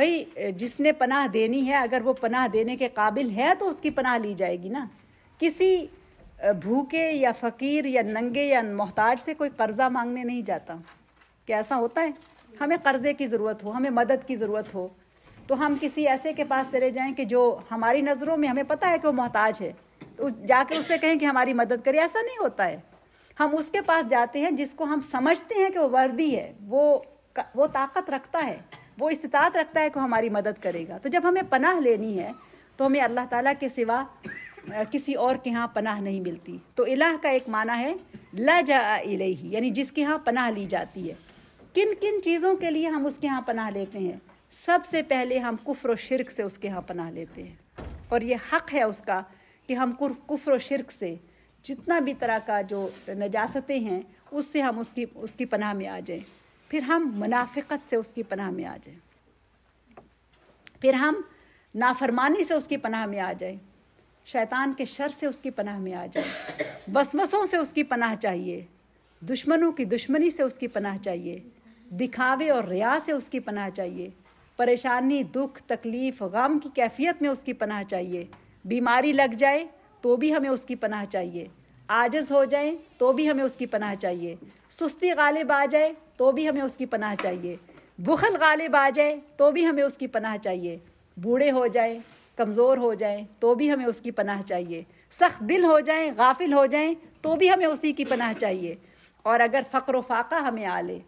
भाई जिसने पनाह देनी है अगर वो पनाह देने के काबिल है तो उसकी पनाह ली जाएगी ना किसी भूखे या फ़कीर या नंगे या मोहताज से कोई कर्ज़ा मांगने नहीं जाता क्या ऐसा होता है हमें कर्ज़े की ज़रूरत हो हमें मदद की ज़रूरत हो तो हम किसी ऐसे के पास चले जाएं कि जो हमारी नज़रों में हमें पता है कि वो मोहताज है तो उस जाके उससे कहें कि हमारी मदद करे ऐसा नहीं होता है हम उसके पास जाते हैं जिसको हम समझते हैं कि वो वर्दी है वो वो ताकत रखता है वो इस्तात रखता है कि हमारी मदद करेगा तो जब हमें पनाह लेनी है तो हमें अल्लाह ताला के सिवा किसी और के यहाँ पनाह नहीं मिलती तो इलाह का एक माना है ल जा यानी जिसके यहाँ पनाह ली जाती है किन किन चीज़ों के लिए हम उसके यहाँ पनाह लेते हैं सबसे पहले हम कुफ्र शिरक से उसके यहाँ पनाह लेते हैं और ये हक़ है उसका कि हम कुफ्र शिरक से जितना भी तरह का जो नजासतें हैं उससे हम उसकी उसकी पनाह में आ जाएं फिर हम मुनाफिकत से उसकी पनाह में आ जाएं फिर हम नाफरमानी से उसकी पनाह में आ जाएं शैतान के शर से उसकी पनाह में आ जाएं बसमसों से उसकी पनाह चाहिए दुश्मनों की दुश्मनी से उसकी पनाह चाहिए दिखावे और रिया से उसकी पनाह चाहिए परेशानी दुख तकलीफ़ गम की कैफियत में उसकी पनाह चाहिए बीमारी लग जाए तो भी हमें उसकी पनाह चाहिए आजज़ हो जाए तो भी हमें उसकी पनाह चाहिए सुस्ती गालिब आ जाए तो भी हमें उसकी पनाह चाहिए बुखल गालिब आ जाए तो भी हमें उसकी पनाह चाहिए बूढ़े हो जाए कमज़ोर हो जाए तो भी हमें उसकी पनाह चाहिए सख्त दिल हो जाए गाफिल हो जाए तो भी हमें उसी की पनाह चाहिए और अगर फ़क्र फाका हमें आ ले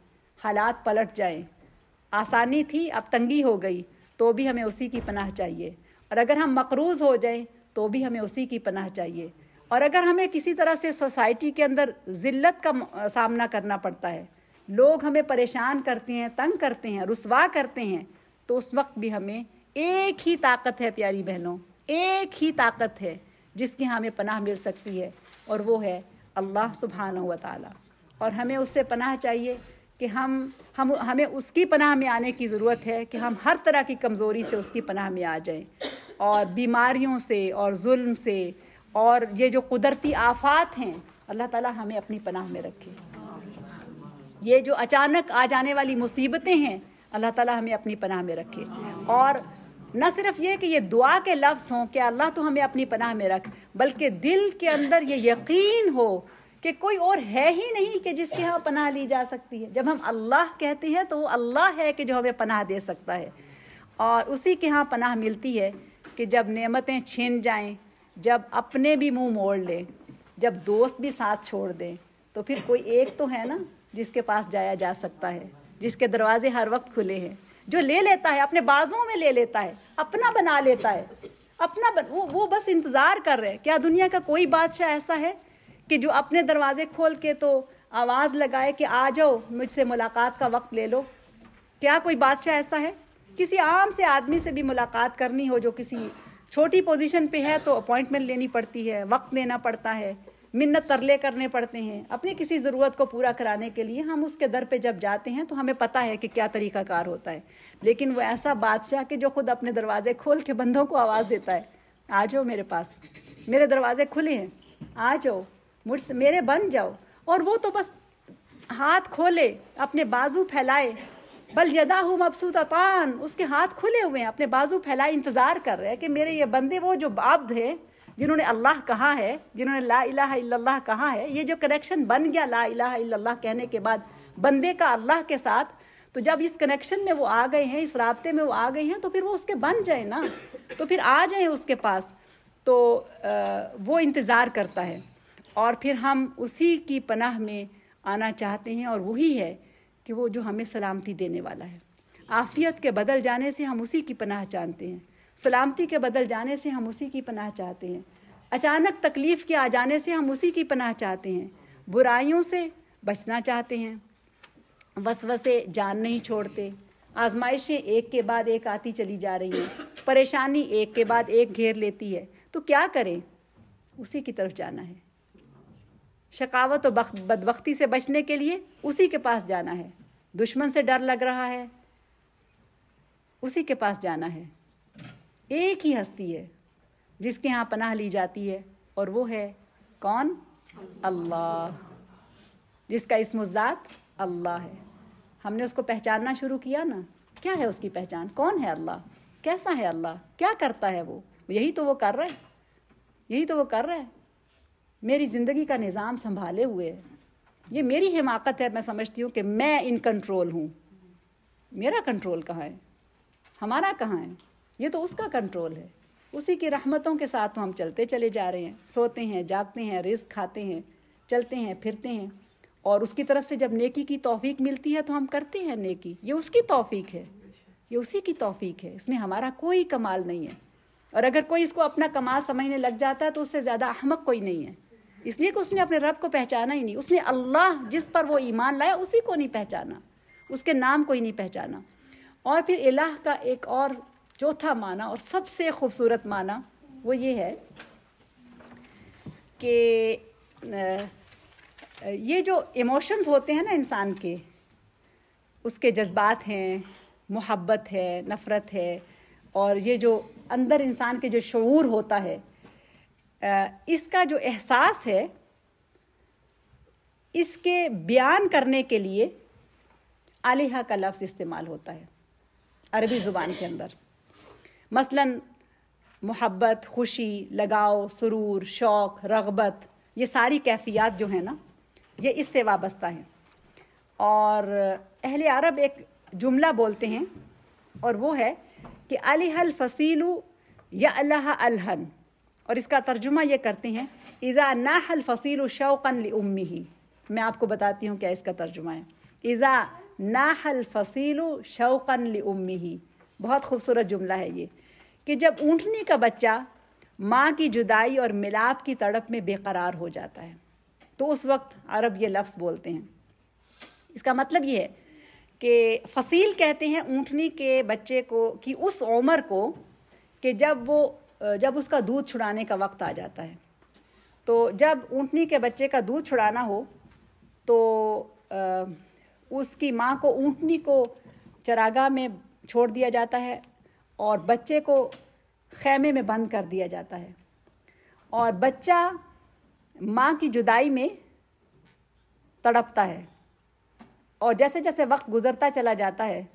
हालात पलट जाएँ आसानी थी अब तंगी हो गई तो भी हमें उसी की पनाह चाहिए और अगर हम मकरूज़ हो जाएं तो भी हमें उसी की पनाह चाहिए और अगर हमें किसी तरह से सोसाइटी के अंदर ज़िल्लत का सामना करना पड़ता है लोग हमें परेशान करते हैं तंग करते हैं रसवा करते हैं तो उस वक्त भी हमें एक ही ताकत है प्यारी बहनों एक ही ताकत है जिसकी हमें पनाह मिल सकती है और वो है अल्लाह सुबहान व और हमें उससे पनाह चाहिए कि हम हम हमें उसकी पनाह में आने की ज़रूरत है कि हम हर तरह की कमज़ोरी से उसकी पनाह में आ जाएं और बीमारियों से और जुल्म से और ये जो कुदरती आफात हैं अल्लाह ताला हमें अपनी पनाह में रखे ये जो अचानक आ जाने वाली मुसीबतें हैं अल्लाह ताला हमें अपनी पनाह में रखे और न सिर्फ ये कि ये दुआ के लफ्ज़ हों कि अल्लाह तो हमें अपनी पनाह में रख बल्कि दिल के अंदर ये यकीन हो कि कोई और है ही नहीं कि जिसके यहाँ पनाह ली जा सकती है जब हम अल्लाह कहते हैं तो वो अल्लाह है कि जो हमें पनाह दे सकता है और उसी के यहाँ पनाह मिलती है कि जब नेमतें छीन जाएं जब अपने भी मुंह मोड़ लें जब दोस्त भी साथ छोड़ दें तो फिर कोई एक तो है ना जिसके पास जाया जा सकता है जिसके दरवाजे हर वक्त खुले हैं जो ले लेता है अपने बाजुओं में ले लेता है अपना बना लेता है अपना बन, वो वो बस इंतज़ार कर रहे हैं क्या दुनिया का कोई बादशाह ऐसा है कि जो अपने दरवाजे खोल के तो आवाज़ लगाए कि आ जाओ मुझसे मुलाकात का वक्त ले लो क्या कोई बादशाह ऐसा है किसी आम से आदमी से भी मुलाकात करनी हो जो किसी छोटी पोजीशन पे है तो अपॉइंटमेंट लेनी पड़ती है वक्त लेना पड़ता है मिन्नत तरले करने पड़ते हैं अपनी किसी ज़रूरत को पूरा कराने के लिए हम उसके दर पे जब जाते हैं तो हमें पता है कि क्या तरीकाकार होता है लेकिन वो ऐसा बादशाह कि जो खुद अपने दरवाजे खोल के बंदों को आवाज़ देता है आ जाओ मेरे पास मेरे दरवाजे खुले हैं आ जाओ मुझसे मेरे बन जाओ और वो तो बस हाथ खोले अपने बाजू फैलाए बल यदाहू अतान उसके हाथ खुले हुए हैं अपने बाजू फैलाए इंतज़ार कर रहे हैं कि मेरे ये बंदे वो जो आब्द हैं जिन्होंने अल्लाह कहा है जिन्होंने ला इलाहा इल्लल्लाह कहा है ये जो कनेक्शन बन गया ला इलाहा इल्लल्लाह कहने के बाद बंदे का अल्लाह के साथ तो जब इस कनेक्शन में वो आ गए हैं इस रबते में वो आ गए हैं तो फिर वो उसके बन जाए ना तो फिर आ जाए उसके पास तो वो इंतज़ार करता है और फिर हम उसी की पनाह में आना चाहते हैं और वही है कि वो जो हमें सलामती देने वाला है आफियत के बदल जाने से हम उसी की पनाह चाहते हैं सलामती के बदल जाने से हम उसी की पनाह चाहते हैं अचानक तकलीफ़ के आ जाने से हम उसी की पनाह चाहते हैं बुराइयों से बचना चाहते हैं वसवसे जान नहीं छोड़ते आजमाइशें एक के बाद एक आती चली जा रही हैं परेशानी एक के बाद एक घेर लेती है तो क्या करें उसी की तरफ जाना है शकावत और बदबख्ती से बचने के लिए उसी के पास जाना है दुश्मन से डर लग रहा है उसी के पास जाना है एक ही हस्ती है जिसके यहाँ पनाह ली जाती है और वो है कौन अल्लाह जिसका इसमजात अल्लाह है हमने उसको पहचानना शुरू किया ना क्या है उसकी पहचान कौन है अल्लाह कैसा है अल्लाह क्या करता है वो यही तो वो कर रहा है यही तो वो कर रहा है मेरी ज़िंदगी का निज़ाम संभाले हुए है ये मेरी हिमाकत है मैं समझती हूँ कि मैं इन कंट्रोल हूँ मेरा कंट्रोल कहाँ है हमारा कहाँ है ये तो उसका कंट्रोल है उसी की रहमतों के साथ हम चलते चले जा रहे हैं सोते हैं जागते हैं रिस्क खाते हैं चलते हैं फिरते हैं और उसकी तरफ से जब नेकी की तौफीक मिलती है तो हम करते हैं नेकी ये उसकी तौफीक है ये उसी की तौफीक है इसमें हमारा कोई कमाल नहीं है और अगर कोई इसको अपना कमाल समझने लग जाता है तो उससे ज़्यादा अहमक कोई नहीं है इसलिए कि उसने अपने रब को पहचाना ही नहीं उसने अल्लाह जिस पर वो ईमान लाया उसी को नहीं पहचाना उसके नाम को ही नहीं पहचाना और फिर इलाह का एक और चौथा माना और सबसे खूबसूरत माना वो ये है कि ये जो इमोशंस होते हैं ना इंसान के उसके जज्बात हैं मोहब्बत है नफ़रत है और ये जो अंदर इंसान के जो शूर होता है इसका जो एहसास है इसके बयान करने के लिए आलिहा का लफ्ज़ इस्तेमाल होता है अरबी ज़ुबान के अंदर मसलन मोहब्बत खुशी लगाव सुरूर शौक़ रगबत ये सारी कैफियत जो है ना ये इससे वाबस्ता है और अहल अरब एक जुमला बोलते हैं और वो है कि अलहल फसीलू या अल्लाह अलहन और इसका तर्जुमा ये करते हैं इज़ा नाहल फ़सील शौक़न उम्मी ही मैं आपको बताती हूँ क्या इसका तर्जुमा है इज़ा नाहल फ़सील शौक़न उम्मी ही बहुत खूबसूरत जुमला है ये कि जब ऊँटनी का बच्चा माँ की जुदाई और मिलाप की तड़प में बेकरार हो जाता है तो उस वक्त अरब ये लफ्ज़ बोलते हैं इसका मतलब ये है कि फसील कहते हैं ऊँटनी के बच्चे को कि उस उम्र को कि जब वो जब उसका दूध छुड़ाने का वक्त आ जाता है तो जब ऊँटनी के बच्चे का दूध छुड़ाना हो तो उसकी माँ को ऊँटनी को चरागाह में छोड़ दिया जाता है और बच्चे को ख़ैमे में बंद कर दिया जाता है और बच्चा माँ की जुदाई में तड़पता है और जैसे जैसे वक्त गुज़रता चला जाता है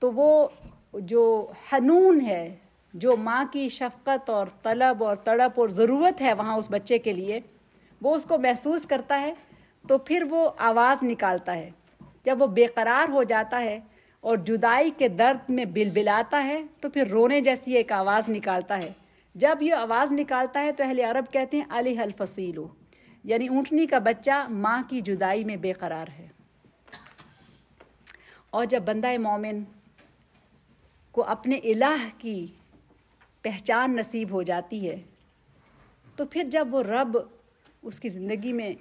तो वो जो हनून है जो माँ की शफकत और तलब और तड़प और ज़रूरत है वहाँ उस बच्चे के लिए वो उसको महसूस करता है तो फिर वो आवाज़ निकालता है जब वो बेकरार हो जाता है और जुदाई के दर्द में बिलबिलाता है तो फिर रोने जैसी एक आवाज़ निकालता है जब ये आवाज़ निकालता है तो अहले अरब कहते हैं अली हल फसीलो यानी ऊँटनी का बच्चा माँ की जुदाई में बेकरार है और जब बंदा मोमिन को अपने इलाह की पहचान नसीब हो जाती है तो फिर जब वो रब उसकी ज़िंदगी में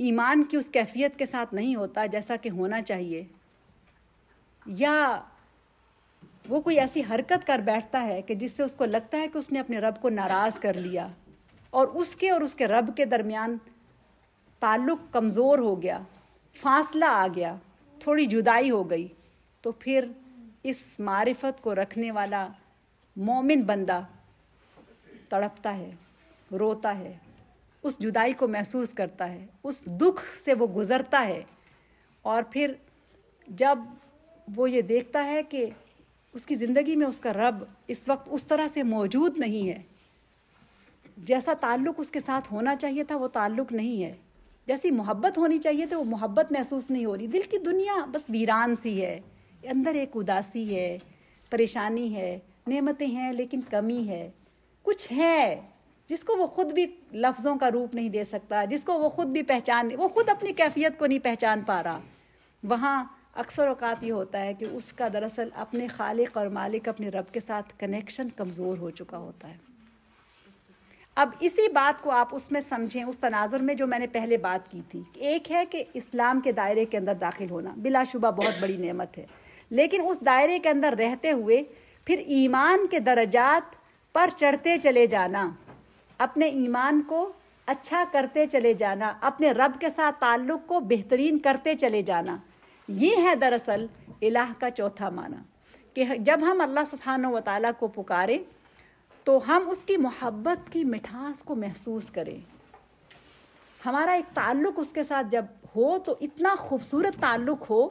ईमान की उस कैफियत के साथ नहीं होता जैसा कि होना चाहिए या वो कोई ऐसी हरकत कर बैठता है कि जिससे उसको लगता है कि उसने अपने रब को नाराज़ कर लिया और उसके और उसके रब के दरमियान ताल्लुक़ कमज़ोर हो गया फासला आ गया थोड़ी जुदाई हो गई तो फिर इस मारिफत को रखने वाला मोमिन बंदा तड़पता है रोता है उस जुदाई को महसूस करता है उस दुख से वो गुज़रता है और फिर जब वो ये देखता है कि उसकी ज़िंदगी में उसका रब इस वक्त उस तरह से मौजूद नहीं है जैसा ताल्लुक़ उसके साथ होना चाहिए था वो ताल्लुक़ नहीं है जैसी मोहब्बत होनी चाहिए थी तो वो मोहब्बत महसूस नहीं हो रही दिल की दुनिया बस वीरान सी है अंदर एक उदासी है परेशानी है नेमतें हैं लेकिन कमी है कुछ है जिसको वो खुद भी लफ्ज़ों का रूप नहीं दे सकता जिसको वो खुद भी पहचान वो खुद अपनी कैफियत को नहीं पहचान पा रहा वहाँ अक्सर अवकात ये होता है कि उसका दरअसल अपने खालिक और मालिक अपने रब के साथ कनेक्शन कमज़ोर हो चुका होता है अब इसी बात को आप उसमें समझें उस तनाजर में जो मैंने पहले बात की थी एक है कि इस्लाम के दायरे के अंदर दाखिल होना बिलाशुबा बहुत बड़ी नेमत है लेकिन उस दायरे के अंदर रहते हुए फिर ईमान के दर्जात पर चढ़ते चले जाना अपने ईमान को अच्छा करते चले जाना अपने रब के साथ ताल्लुक़ को बेहतरीन करते चले जाना ये है दरअसल इलाह का चौथा माना कि जब हम अल्लाह सुबहान व को पुकारें तो हम उसकी मोहब्बत की मिठास को महसूस करें हमारा एक ताल्लुक़ उसके साथ जब हो तो इतना खूबसूरत ताल्लुक़ हो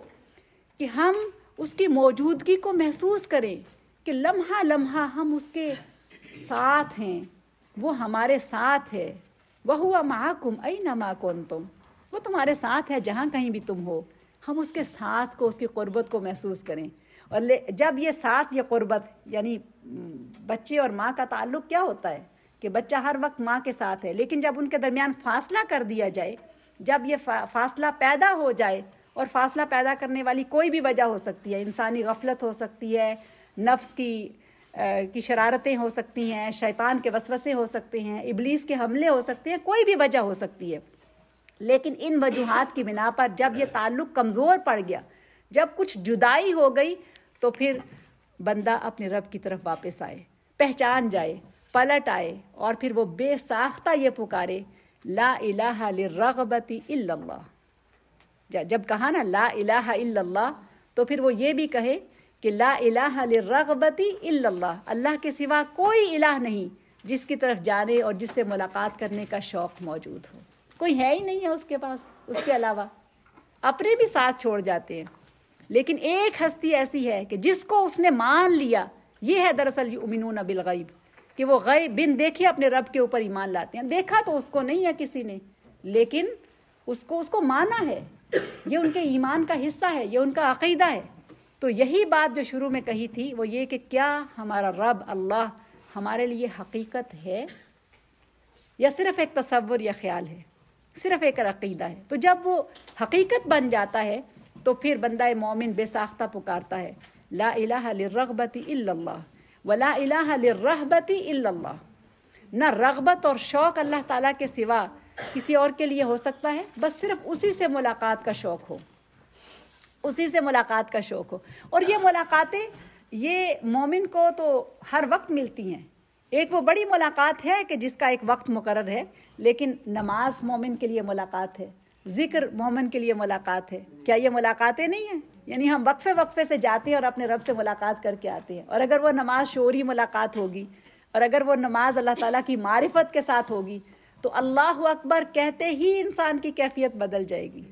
कि हम उसकी मौजूदगी को महसूस करें कि लम्हा लम्हा हम उसके साथ हैं वो हमारे साथ है वह हुआ महाकुम अई नमा कौन तुम वो तुम्हारे साथ है जहाँ कहीं भी तुम हो हम उसके साथ को उसकी क़ुरबत को महसूस करें और ले जब ये साथ ये क़ुरबत यानी बच्चे और माँ का ताल्लुक़ क्या होता है कि बच्चा हर वक्त माँ के साथ है लेकिन जब उनके दरमियान फासला कर दिया जाए जब ये फा, फासला पैदा हो जाए और फासला पैदा करने वाली कोई भी वजह हो सकती है इंसानी गफलत हो सकती है नफ्स की की शरारतें हो सकती हैं शैतान के वसवसे हो सकते हैं इबलीस के हमले हो सकते हैं कोई भी वजह हो सकती है लेकिन इन वजूहत की बिना पर जब ये ताल्लुक़ कमज़ोर पड़ गया जब कुछ जुदाई हो गई तो फिर बंदा अपने रब की तरफ वापस आए पहचान जाए पलट आए और फिर वो बेसाख्ता ये पुकारे ला इलाहा जब कहा ना ला इलाहा इल्लल्लाह तो फिर वो ये भी कहे कि ला इलाह रगबती अल्लाह के सिवा कोई इलाह नहीं जिसकी तरफ जाने और जिससे मुलाकात करने का शौक़ मौजूद हो कोई है ही नहीं है उसके पास उसके अलावा अपने भी साथ छोड़ जाते हैं लेकिन एक हस्ती ऐसी है कि जिसको उसने मान लिया ये है दरअसल उमिन बिलगैब कि वो गई बिन देखे अपने रब के ऊपर ईमान लाते हैं देखा तो उसको नहीं है किसी ने लेकिन उसको उसको माना है ये उनके ईमान का हिस्सा है ये उनका अकैदा है तो यही बात जो शुरू में कही थी वो ये कि क्या हमारा रब अल्लाह हमारे लिए हकीकत है या सिर्फ एक तस्वुर या ख्याल है सिर्फ एक अकीदा है तो जब वो हकीकत बन जाता है तो फिर बंदा मोमिन बेसाख्ता पुकारता है ला रगबती वला रहबती न ना रगबत और शौक़ अल्लाह ताला के सिवा किसी और के लिए हो सकता है बस सिर्फ उसी से मुलाकात का शौक़ हो उसी से मुलाकात का शौक़ हो और ये मुलाकातें ये मोमिन को तो हर वक्त मिलती हैं एक वो बड़ी मुलाकात है कि जिसका एक वक्त मुकर है लेकिन नमाज मोमिन के लिए मुलाकात है ज़िक्र मोमिन के लिए मुलाकात है क्या ये मुलाकातें नहीं हैं यानी हम वक्फे वक्फे से जाते हैं और अपने रब से मुलाकात करके आते हैं और अगर वो नमाज शोरी मुलाकात होगी और अगर वो नमाज अल्लाह ताला की मारिफत के साथ होगी तो अल्लाह अकबर कहते ही इंसान की कैफियत बदल जाएगी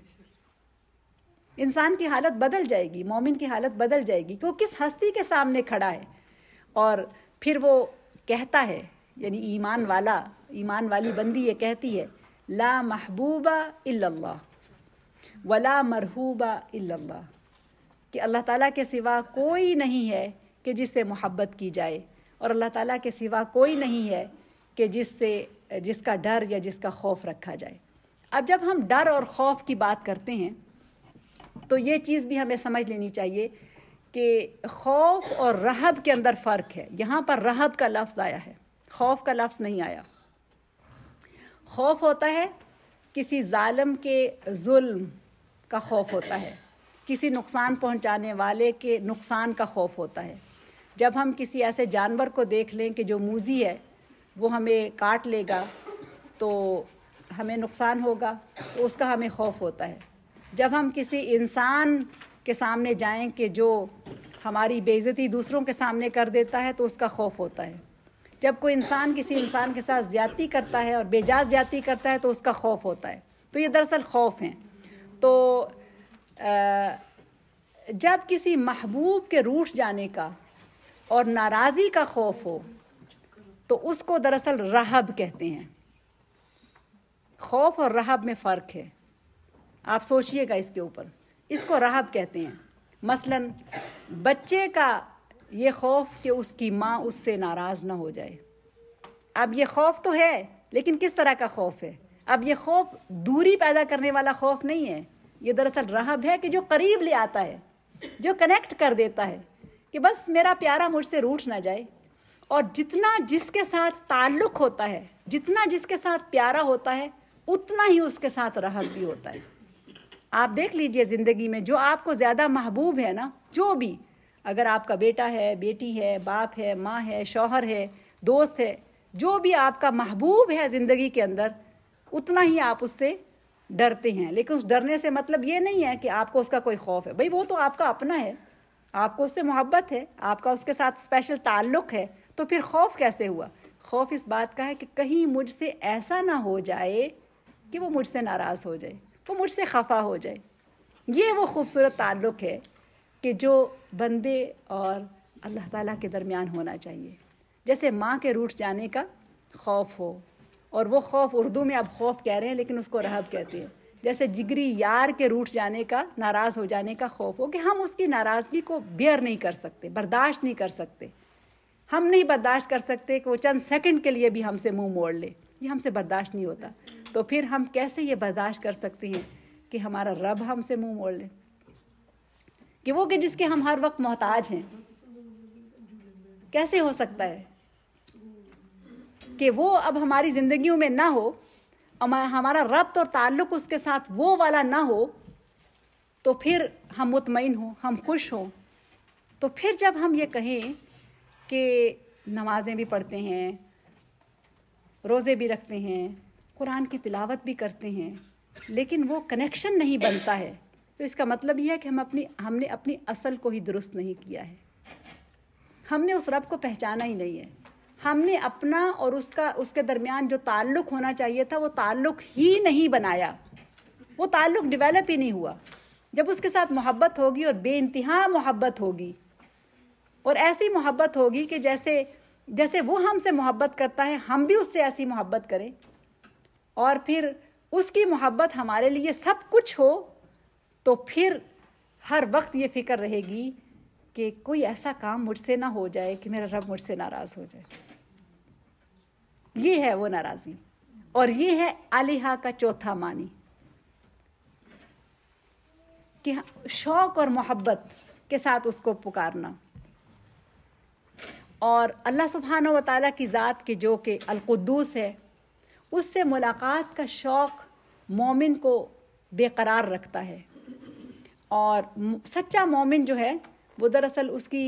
इंसान की हालत बदल जाएगी मोमिन की हालत बदल जाएगी कि वो किस हस्ती के सामने खड़ा है और फिर वो कहता है यानी ईमान वाला ईमान वाली बंदी ये कहती है ला महबूबा इल्लल्लाह वला मरहूबा इल्लल्लाह कि अल्लाह ताला के सिवा कोई नहीं है कि जिससे मोहब्बत की जाए और अल्लाह ताला के सिवा कोई नहीं है कि जिससे जिसका डर या जिसका खौफ रखा जाए अब जब हम डर और खौफ की बात करते हैं तो ये चीज़ भी हमें समझ लेनी चाहिए कि खौफ और रहब के अंदर फ़र्क है यहाँ पर रहब का लफ्ज़ आया है खौफ का लफ्ज़ नहीं आया खौफ होता है किसी जालम के जुल्म का खौफ होता है किसी नुकसान पहुंचाने वाले के नुकसान का खौफ होता है जब हम किसी ऐसे जानवर को देख लें कि जो मूजी है वो हमें काट लेगा तो हमें नुकसान होगा तो उसका हमें खौफ होता है जब हम किसी इंसान के सामने जाएं कि जो हमारी बेइज्जती दूसरों के सामने कर देता है तो उसका खौफ होता है जब कोई इंसान किसी इंसान के साथ ज्यादती करता है और बेजाज ज्यादती करता है तो उसका खौफ होता है तो ये दरअसल खौफ हैं तो जब किसी महबूब के रूठ जाने का और नाराज़ी का खौफ हो तो उसको दरअसल रहब कहते हैं खौफ और रहब में फ़र्क है आप सोचिएगा इसके ऊपर इसको राहब कहते हैं मसलन बच्चे का ये खौफ कि उसकी माँ उससे नाराज़ ना हो जाए अब ये खौफ तो है लेकिन किस तरह का खौफ है अब ये खौफ दूरी पैदा करने वाला खौफ नहीं है ये दरअसल राहब है कि जो करीब ले आता है जो कनेक्ट कर देता है कि बस मेरा प्यारा मुझसे रूठ ना जाए और जितना जिसके साथ ताल्लुक़ होता है जितना जिसके साथ प्यारा होता है उतना ही उसके साथ राहब भी होता है आप देख लीजिए ज़िंदगी में जो आपको ज़्यादा महबूब है ना जो भी अगर आपका बेटा है बेटी है बाप है माँ है शौहर है दोस्त है जो भी आपका महबूब है ज़िंदगी के अंदर उतना ही आप उससे डरते हैं लेकिन उस डरने से मतलब ये नहीं है कि आपको उसका कोई खौफ है भाई वो तो आपका अपना है आपको उससे मोहब्बत है आपका उसके साथ स्पेशल ताल्लुक़ है तो फिर खौफ कैसे हुआ खौफ इस बात का है कि कहीं मुझसे ऐसा ना हो जाए कि वो मुझसे नाराज़ हो जाए तो मुझसे खफा हो जाए ये वो खूबसूरत ताल्लुक़ है कि जो बंदे और अल्लाह ताला के दरमियान होना चाहिए जैसे माँ के रूट जाने का खौफ हो और वो खौफ उर्दू में अब खौफ कह रहे हैं लेकिन उसको रहब कहते हैं जैसे जिगरी यार के रूठ जाने का नाराज़ हो जाने का खौफ हो कि हम उसकी नाराज़गी को बेयर नहीं कर सकते बर्दाश्त नहीं कर सकते हम नहीं बर्दाश्त कर सकते कि वो चंद सेकंड के लिए भी हमसे मुंह मोड़ ले ये हमसे बर्दाश्त नहीं होता तो फिर हम कैसे ये बर्दाश्त कर सकते हैं कि हमारा रब हमसे मुंह मोड़ ले कि वो कि जिसके हम हर वक्त मोहताज हैं कैसे हो सकता है कि वो अब हमारी ज़िंदगियों में ना हो हमारा रब्त तो और ताल्लुक़ उसके साथ वो वाला ना हो तो फिर हम मुतमिन हों हम खुश हों तो फिर जब हम ये कहें कि नमाज़ें भी पढ़ते हैं रोज़े भी रखते हैं कुरान की तिलावत भी करते हैं लेकिन वो कनेक्शन नहीं बनता है तो इसका मतलब यह है कि हम अपनी हमने अपनी असल को ही दुरुस्त नहीं किया है हमने उस रब को पहचाना ही नहीं है हमने अपना और उसका उसके दरमियान जो ताल्लुक़ होना चाहिए था वो ताल्लुक़ ही नहीं बनाया वो ताल्लुक़ डिवेलप ही नहीं हुआ जब उसके साथ मोहब्बत होगी और बे मोहब्बत होगी और ऐसी मोहब्बत होगी कि जैसे जैसे वो हमसे मोहब्बत करता है हम भी उससे ऐसी मोहब्बत करें और फिर उसकी मोहब्बत हमारे लिए सब कुछ हो तो फिर हर वक्त ये फिक्र रहेगी कि कोई ऐसा काम मुझसे ना हो जाए कि मेरा रब मुझसे नाराज़ हो जाए ये है वो नाराज़ी और ये है आलिहा का चौथा मानी कि हाँ, शौक और मोहब्बत के साथ उसको पुकारना और अल्लाह सुबहान व ताली की ज़ात के जो कि अलकुद्दूस है उससे मुलाकात का शौक़ मोमिन को बेकरार रखता है और सच्चा मोमिन जो है वो दरअसल उसकी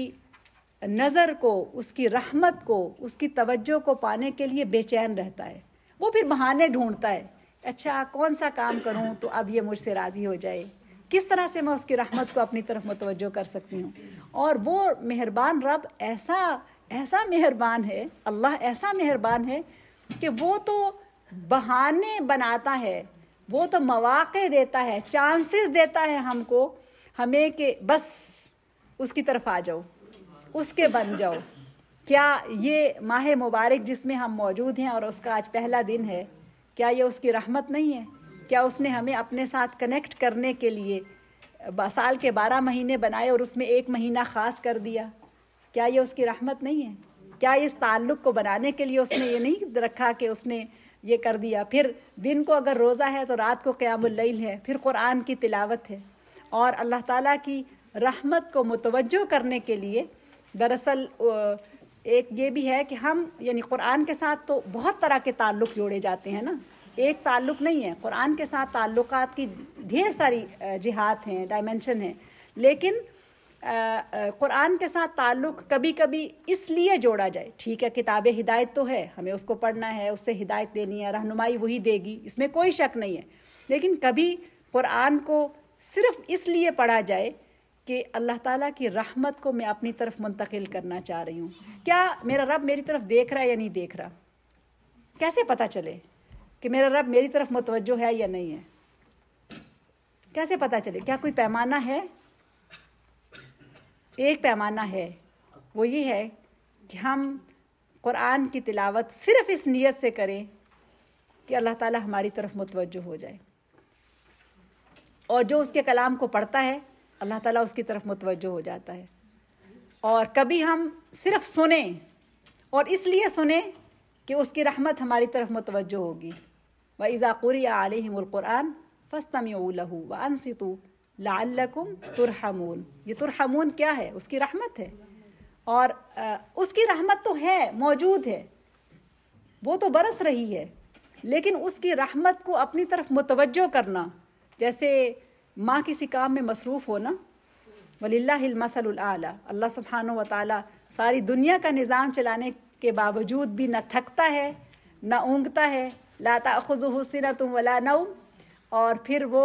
नज़र को उसकी रहमत को उसकी तवज्जो को पाने के लिए बेचैन रहता है वो फिर बहाने ढूंढता है अच्छा कौन सा काम करूं तो अब ये मुझसे राज़ी हो जाए किस तरह से मैं उसकी रहमत को अपनी तरफ मतवजो कर सकती हूँ और वो मेहरबान रब ऐसा ऐसा मेहरबान है अल्लाह ऐसा मेहरबान है कि वो तो बहाने बनाता है वो तो मौाक़े देता है चांसेस देता है हमको हमें कि बस उसकी तरफ आ जाओ उसके बन जाओ क्या ये माह मुबारक जिसमें हम मौजूद हैं और उसका आज पहला दिन है क्या ये उसकी रहमत नहीं है क्या उसने हमें अपने साथ कनेक्ट करने के लिए साल के बारह महीने बनाए और उसमें एक महीना ख़ास कर दिया क्या ये उसकी रहमत नहीं है क्या इस ताल्लुक़ को बनाने के लिए उसने ये नहीं रखा कि उसने ये कर दिया फिर दिन को अगर रोज़ा है तो रात को क़्यामल है फिर कुरान की तिलावत है और अल्लाह ताला की रहमत को मुतवज्जो करने के लिए दरअसल एक ये भी है कि हम यानी कुरान के साथ तो बहुत तरह के ताल्लुक़ जोड़े जाते हैं ना एक ताल्लुक़ नहीं है कुरान के साथ ताल्लुकात की ढेर सारी जिहात हैं डायमेंशन हैं लेकिन क़ुरान के साथ ताल्लुक़ कभी कभी इसलिए जोड़ा जाए ठीक है किताब हिदायत तो है हमें उसको पढ़ना है उससे हिदायत देनी है रहनुमाई वही देगी इसमें कोई शक नहीं है लेकिन कभी क़ुरान को सिर्फ इसलिए पढ़ा जाए कि अल्लाह ताला की रहमत को मैं अपनी तरफ मुंतकिल करना चाह रही हूँ क्या मेरा रब मेरी तरफ देख रहा है या नहीं देख रहा कैसे पता चले कि मेरा रब मेरी तरफ मुतवजो है या नहीं है कैसे पता चले क्या कोई पैमाना है एक पैमाना है वो ये है कि हम कुरान की तिलावत सिर्फ इस नीयत से करें कि अल्लाह ताला हमारी तरफ मुतवज हो जाए और जो उसके कलाम को पढ़ता है अल्लाह ताला उसकी तरफ मुतवज हो जाता है और कभी हम सिर्फ सुने और इसलिए सुने कि उसकी रहमत हमारी तरफ मुतवज़ होगी व इज़ाक़ुरी आलिमक़ुरान फस्तम लहू व अनसितू लाकुम तुरहमून ये तुरहमून क्या है उसकी रहमत है और उसकी रहमत तो है मौजूद है वो तो बरस रही है लेकिन उसकी रहमत को अपनी तरफ मुतवजो करना जैसे माँ किसी काम में मसरूफ़ होना वलीमसल अल्लाह सुबहान व सारी दुनिया का निज़ाम चलाने के बावजूद भी न थकता है न ऊँगता है लाता खुजुसिन तुम वला नऊम और फिर वो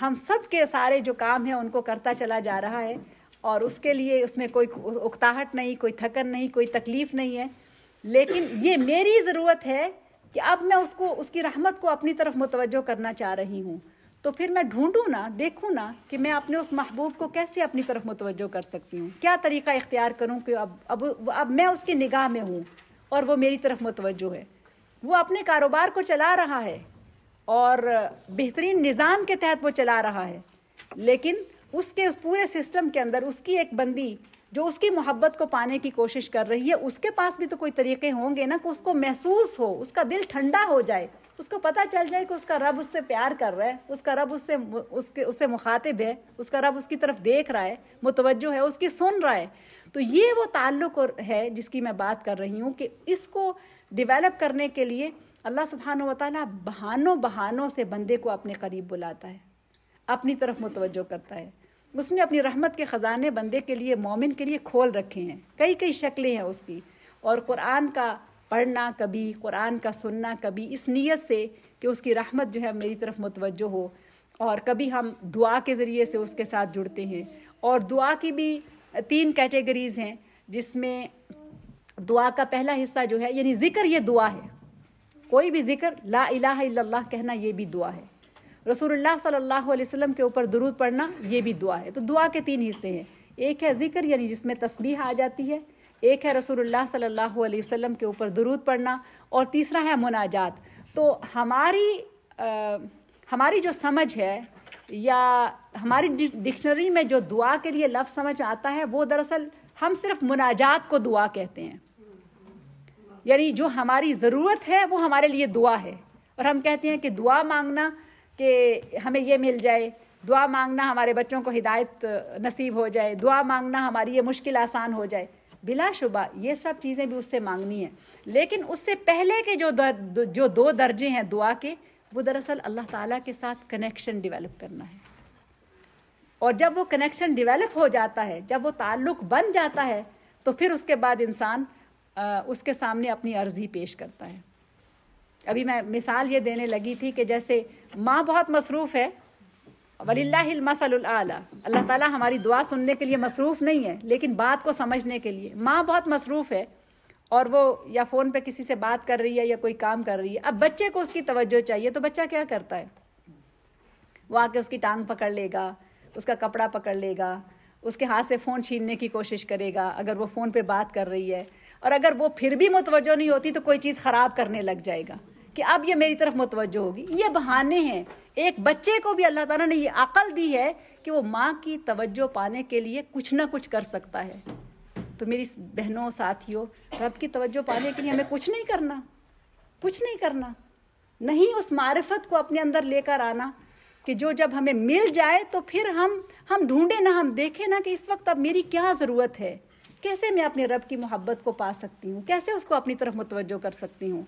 हम सब के सारे जो काम हैं उनको करता चला जा रहा है और उसके लिए उसमें कोई उकताहट नहीं कोई थकन नहीं कोई तकलीफ़ नहीं है लेकिन ये मेरी ज़रूरत है कि अब मैं उसको उसकी रहमत को अपनी तरफ मुतवजो करना चाह रही हूँ तो फिर मैं ढूंढूँ ना देखूँ ना कि मैं अपने उस महबूब को कैसे अपनी तरफ मुतवजो कर सकती हूँ क्या तरीका इख्तियार करूँ कि अब अब अब मैं उसकी निगाह में हूँ और वो मेरी तरफ मुतवजो है वो अपने कारोबार को चला रहा है और बेहतरीन निज़ाम के तहत वो चला रहा है लेकिन उसके उस पूरे सिस्टम के अंदर उसकी एक बंदी जो उसकी मोहब्बत को पाने की कोशिश कर रही है उसके पास भी तो कोई तरीके होंगे ना कि उसको महसूस हो उसका दिल ठंडा हो जाए उसको पता चल जाए कि उसका रब उससे प्यार कर रहा है उसका रब उससे उसके उससे मुखातिब है उसका रब उसकी तरफ देख रहा है मुतवजो है उसकी सुन रहा है तो ये वो ताल्लुक है जिसकी मैं बात कर रही हूँ कि इसको डिवेलप करने के लिए अल्लाह सुबहान वाली बहानों बहानों से बंदे को अपने करीब बुलाता है अपनी तरफ मुतवजो करता है उसने अपनी रहमत के ख़जाने बंदे के लिए मोमिन के लिए खोल रखे हैं कई कई शक्लें हैं उसकी और कुरान का पढ़ना कभी कुरान का सुनना कभी इस नीयत से कि उसकी रहमत जो है मेरी तरफ मुतवजो हो और कभी हम दुआ के ज़रिए से उसके साथ जुड़ते हैं और दुआ की भी तीन कैटेगरीज़ हैं जिसमें दुआ का पहला हिस्सा जो है यानी ज़िक्र ये दुआ है कोई भी जिक्र ला इलाह कहना ये भी दुआ है रसूलुल्लाह सल्लल्लाहु अलैहि वसल्लम के ऊपर दुरूद पढ़ना ये भी दुआ है तो दुआ के तीन हिस्से हैं एक है जिक्र यानी जिसमें तस्बीह आ जाती है एक है रसूलुल्लाह सल्लल्लाहु अलैहि वसल्लम के ऊपर दुरूद पढ़ना और तीसरा है मुनाजात तो हमारी आ, हमारी जो समझ है या हमारी डिक्शनरी में जो दुआ के लिए लफ्ज़ समझ में आता है वो दरअसल हम सिर्फ मुनाजात को दुआ कहते हैं यानी जो हमारी ज़रूरत है वो हमारे लिए दुआ है और हम कहते हैं कि दुआ मांगना कि हमें ये मिल जाए दुआ मांगना हमारे बच्चों को हिदायत नसीब हो जाए दुआ मांगना हमारी ये मुश्किल आसान हो जाए बिलाशुबा ये सब चीज़ें भी उससे मांगनी है लेकिन उससे पहले के जो दर, जो दो दर्जे हैं दुआ के वो दरअसल अल्लाह ताला के साथ कनेक्शन डेवलप करना है और जब वो कनेक्शन डेवलप हो जाता है जब वो ताल्लुक़ बन जाता है तो फिर उसके बाद इंसान उसके सामने अपनी अर्जी पेश करता है अभी मैं मिसाल ये देने लगी थी कि जैसे माँ बहुत मसरूफ़ है वलीमसल्ला अल्लाह ताला हमारी दुआ सुनने के लिए मसरूफ़ नहीं है लेकिन बात को समझने के लिए माँ बहुत मसरूफ़ है और वो या फ़ोन पे किसी से बात कर रही है या कोई काम कर रही है अब बच्चे को उसकी तवज्जो चाहिए तो बच्चा क्या करता है वो आके उसकी टांग पकड़ लेगा उसका कपड़ा पकड़ लेगा उसके हाथ से फ़ोन छीनने की कोशिश करेगा अगर वो फ़ोन पे बात कर रही है और अगर वो फिर भी मुतवजो नहीं होती तो कोई चीज़ ख़राब करने लग जाएगा कि अब ये मेरी तरफ मुतवजो होगी ये बहाने हैं एक बच्चे को भी अल्लाह ताला ने ये अकल दी है कि वो माँ की तवज्जो पाने के लिए कुछ ना कुछ कर सकता है तो मेरी बहनों साथियों रब की तवज्जो पाने के लिए हमें कुछ नहीं करना कुछ नहीं करना नहीं उस मारफत को अपने अंदर लेकर आना कि जो जब हमें मिल जाए तो फिर हम हम ढूंढे ना हम देखें ना कि इस वक्त अब मेरी क्या ज़रूरत है कैसे मैं अपने रब की मोहब्बत को पा सकती हूँ कैसे उसको अपनी तरफ मुतवजो कर सकती हूँ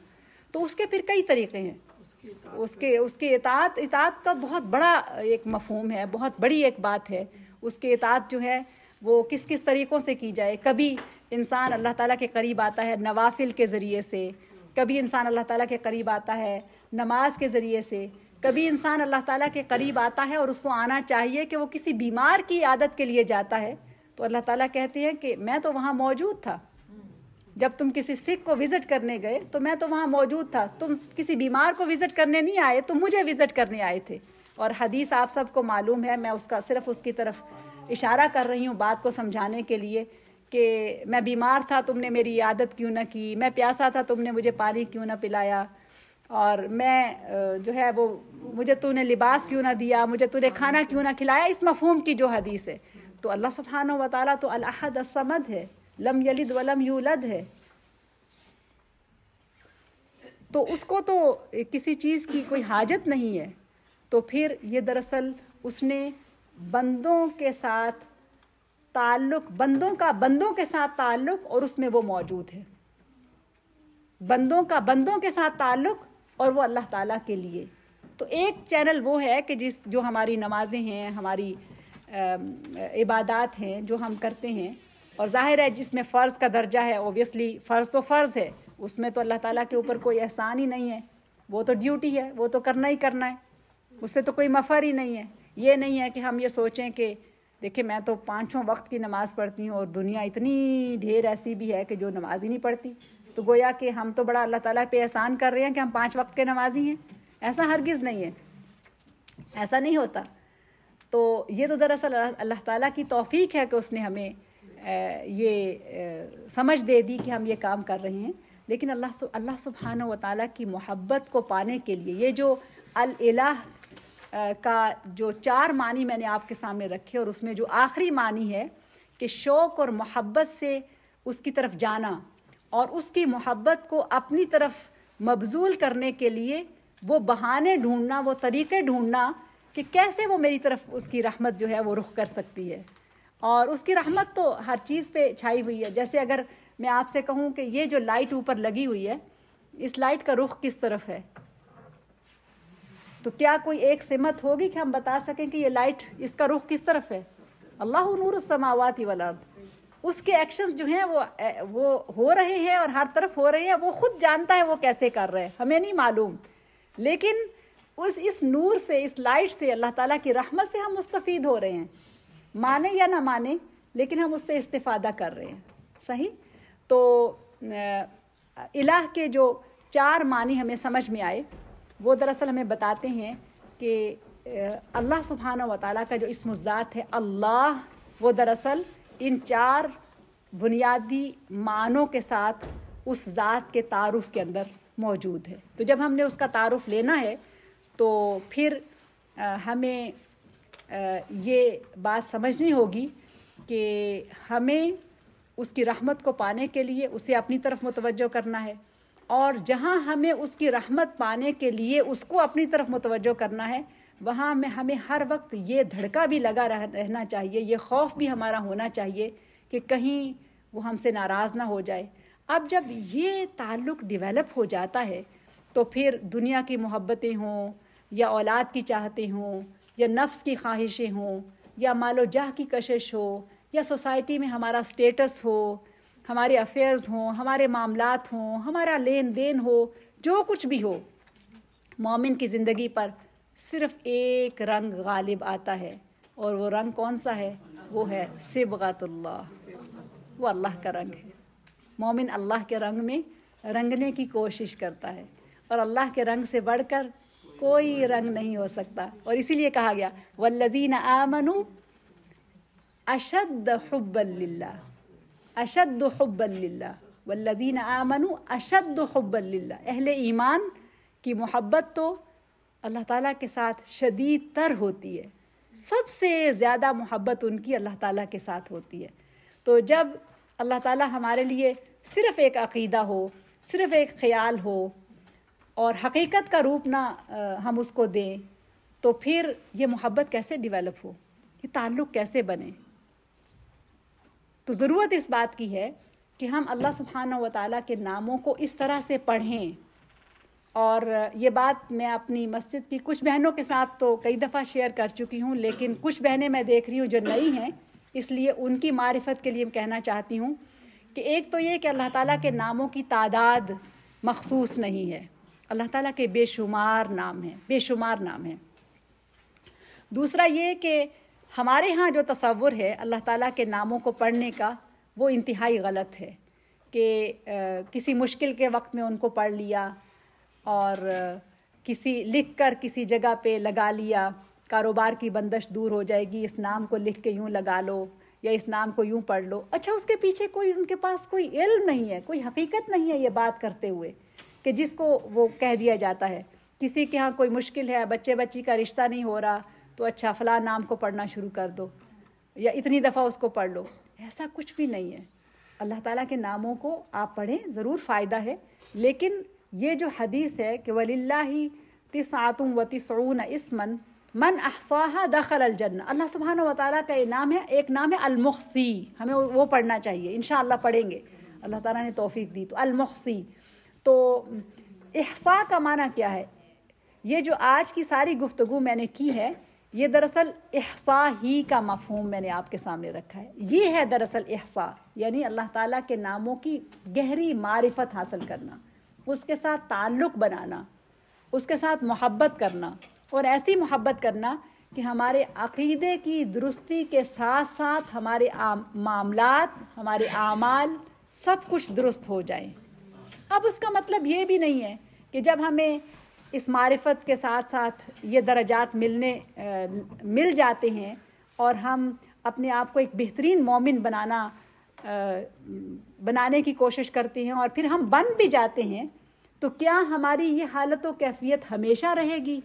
तो उसके फिर कई तरीके हैं उसके उसके इतात इतात का बहुत बड़ा एक मफहम है बहुत बड़ी एक बात है उसके इतात जो है वो किस किस तरीक़ों से की जाए कभी इंसान अल्लाह ताला के करीब आता है नवाफिल के ज़रिए से कभी इंसान अल्लाह ताला के करीब आता है नमाज के ज़रिए से कभी इंसान अल्लाह ताला के करीब आता है और उसको आना चाहिए कि वो किसी बीमार की आदत के लिए जाता है तो अल्लाह ताला कहते हैं कि मैं तो वहाँ मौजूद था जब तुम किसी सिख को विज़िट करने गए तो मैं तो वहाँ मौजूद था तुम किसी बीमार को विज़िट करने नहीं आए तुम तो मुझे विज़िट करने आए थे और हदीस आप सबको मालूम है मैं उसका सिर्फ उसकी तरफ इशारा कर रही हूँ बात को समझाने के लिए कि मैं बीमार था तुमने मेरी आदत क्यों ना की मैं प्यासा था तुमने मुझे पानी क्यों ना पिलाया और मैं जो है वो मुझे तूने लिबास क्यों ना दिया मुझे तूने खाना क्यों ना खिलाया इस मफहूम की जो हदीस है तो अल्लाह सुबहान व ताली तो अलहद असमद है लम यलिद वलम यूलद है तो उसको तो किसी चीज़ की कोई हाजत नहीं है तो फिर ये दरअसल उसने बंदों के साथ ताल्लुक बंदों का बंदों के साथ ताल्लुक और उसमें वो मौजूद है बंदों का बंदों के साथ ताल्लुक और वो अल्लाह ताला के लिए तो एक चैनल वो है कि जिस जो हमारी नमाज़ें हैं हमारी इबादत हैं जो हम करते हैं और ज़ाहिर है जिसमें फ़र्ज़ का दर्जा है ओबियसली फ़र्ज़ तो फ़र्ज़ है उसमें तो अल्लाह ताला के ऊपर कोई एहसान ही नहीं है वो तो ड्यूटी है वो तो करना ही करना है उससे तो कोई मफर ही नहीं है ये नहीं है कि हम ये सोचें कि देखिए मैं तो पाँचों वक्त की नमाज़ पढ़ती हूँ और दुनिया इतनी ढेर ऐसी भी है कि जो नमाज ही नहीं पढ़ती तो गोया कि हम तो बड़ा अल्लाह ताला पे एहसान कर रहे हैं कि हम पाँच वक्त के नमाजी हैं ऐसा हरगिज़ नहीं है ऐसा नहीं होता तो ये तो दरअसल अल्लाह ताला की तौफीक है कि उसने हमें ये समझ दे दी कि हम ये काम कर रहे हैं लेकिन अल्लाह अल्लाह सुबहान व ताली की मोहब्बत को पाने के लिए ये जो अल का जो चार मानी मैंने आपके सामने रखे और उसमें जो आखिरी मानी है कि शौक़ और मोहब्बत से उसकी तरफ जाना और उसकी मोहब्बत को अपनी तरफ मबजूल करने के लिए वो बहाने ढूंढना वो तरीके ढूंढना कि कैसे वो मेरी तरफ उसकी रहमत जो है वो रुख कर सकती है और उसकी रहमत तो हर चीज़ पे छाई हुई है जैसे अगर मैं आपसे कहूँ कि ये जो लाइट ऊपर लगी हुई है इस लाइट का रुख किस तरफ है तो क्या कोई एक सिमत होगी कि हम बता सकें कि ये लाइट इसका रुख किस तरफ है अल्लाह नूर समावाती वाला उसके एक्शंस जो हैं वो वो हो रहे हैं और हर तरफ हो रहे हैं वो खुद जानता है वो कैसे कर रहे हैं हमें नहीं मालूम लेकिन उस इस नूर से इस लाइट से अल्लाह ताला की रहमत से हम मुस्तफ़ हो रहे हैं माने या ना माने लेकिन हम उससे इस्तेफादा कर रहे हैं सही तो इलाह के जो चार मानी हमें समझ में आए वो दरअसल हमें बताते हैं कि अल्लाह सुबहाना वाली का जो ज़ात है अल्लाह वो दरअसल इन चार बुनियादी मानों के साथ उस ज़ात के तारुफ के अंदर मौजूद है तो जब हमने उसका तारफ़ लेना है तो फिर हमें ये बात समझनी होगी कि हमें उसकी रहमत को पाने के लिए उसे अपनी तरफ मुतवजो करना है और जहाँ हमें उसकी रहमत पाने के लिए उसको अपनी तरफ मुतवजो करना है वहाँ में हमें हर वक्त ये धड़का भी लगा रह, रहना चाहिए ये खौफ भी हमारा होना चाहिए कि कहीं वो हमसे नाराज़ ना हो जाए अब जब ये ताल्लुक़ डिवेलप हो जाता है तो फिर दुनिया की मोहब्बतें हों या औलाद की चाहते हों या नफ्स की ख्वाहिशें हों या मालो जाह की कशिश हो या सोसाइटी में हमारा स्टेटस हो हमारे अफेयर्स हों हमारे मामला हों हमारा लेन देन हो जो कुछ भी हो मोमिन की ज़िंदगी पर सिर्फ एक रंग गालिब आता है और वो रंग कौन सा है वो है सिबगतुल्ला वो अल्लाह का रंग है मोमिन अल्लाह के रंग में रंगने की कोशिश करता है और अल्लाह के रंग से बढ़कर कोई रंग नहीं हो सकता और इसीलिए कहा गया वल्लजीन आमनु अशद हब्बल्ला अशद हब्बल्ला वल्लजीन आमनु अशद हब्बल्ला अहले ईमान की मोहब्बत तो अल्लाह ताला के साथ शदीद तर होती है सबसे ज़्यादा मोहब्बत उनकी अल्लाह ताला के साथ होती है तो जब अल्लाह ताला हमारे लिए सिर्फ़ एक अकीदा हो सिर्फ़ एक ख्याल हो और हकीकत का रूप ना हम उसको दें तो फिर ये मोहब्बत कैसे डिवेलप हो ये ताल्लुक़ कैसे बने तो ज़रूरत इस बात की है कि हम अल्लाह सुबहाना व ताली के नामों को इस तरह से पढ़ें और ये बात मैं अपनी मस्जिद की कुछ बहनों के साथ तो कई दफ़ा शेयर कर चुकी हूँ लेकिन कुछ बहनें मैं देख रही हूँ जो नई हैं इसलिए उनकी मारफत के लिए मैं कहना चाहती हूँ कि एक तो ये कि अल्लाह ताला के नामों की तादाद मखसूस नहीं है अल्लाह ताला के बेशुमार नाम हैं बेशुमार नाम हैं दूसरा ये कि हमारे यहाँ जो तस्वुर है अल्लाह ताला के नामों को पढ़ने का वो इंतहाई गलत है कि किसी मुश्किल के वक्त में उनको पढ़ लिया और किसी लिख कर किसी जगह पे लगा लिया कारोबार की बंदश दूर हो जाएगी इस नाम को लिख के यूँ लगा लो या इस नाम को यूँ पढ़ लो अच्छा उसके पीछे कोई उनके पास कोई इल्म नहीं है कोई हकीकत नहीं है ये बात करते हुए कि जिसको वो कह दिया जाता है किसी के यहाँ कोई मुश्किल है बच्चे बच्ची का रिश्ता नहीं हो रहा तो अच्छा फला नाम को पढ़ना शुरू कर दो या इतनी दफ़ा उसको पढ़ लो ऐसा कुछ भी नहीं है अल्लाह ताला के नामों को आप पढ़ें ज़रूर फ़ायदा है लेकिन ये जो हदीस है कि वलिल्ला तिसातुम व तिसऊन इसमन मन अहसाहा दखल अलजन्न अल्लाह सुबहान व ताली का नाम है एक नाम है अलमुखसी हमें वो पढ़ना चाहिए इन पढ़ेंगे अल्लाह ताला ने तौफीक दी तो अलमुखसी तो एहसा का माना क्या है ये जो आज की सारी गुफ्तगु मैंने की है ये दरअसल एहसा ही का मफहम मैंने आपके सामने रखा है ये है दरअसल एहसा यानी अल्लाह ताला के नामों की गहरी मारिफत हासिल करना उसके साथ ताल्लुक़ बनाना उसके साथ मोहब्बत करना और ऐसी मोहब्बत करना कि हमारे अकीदे की दुरुस्ती के साथ साथ हमारे मामलात हमारे आमाल सब कुछ दुरुस्त हो जाए अब उसका मतलब ये भी नहीं है कि जब हमें इस मारिफत के साथ साथ ये दर्जात मिलने आ, मिल जाते हैं और हम अपने आप को एक बेहतरीन मोमिन बनाना आ, बनाने की कोशिश करते हैं और फिर हम बन भी जाते हैं तो क्या हमारी ये हालत व कैफियत हमेशा रहेगी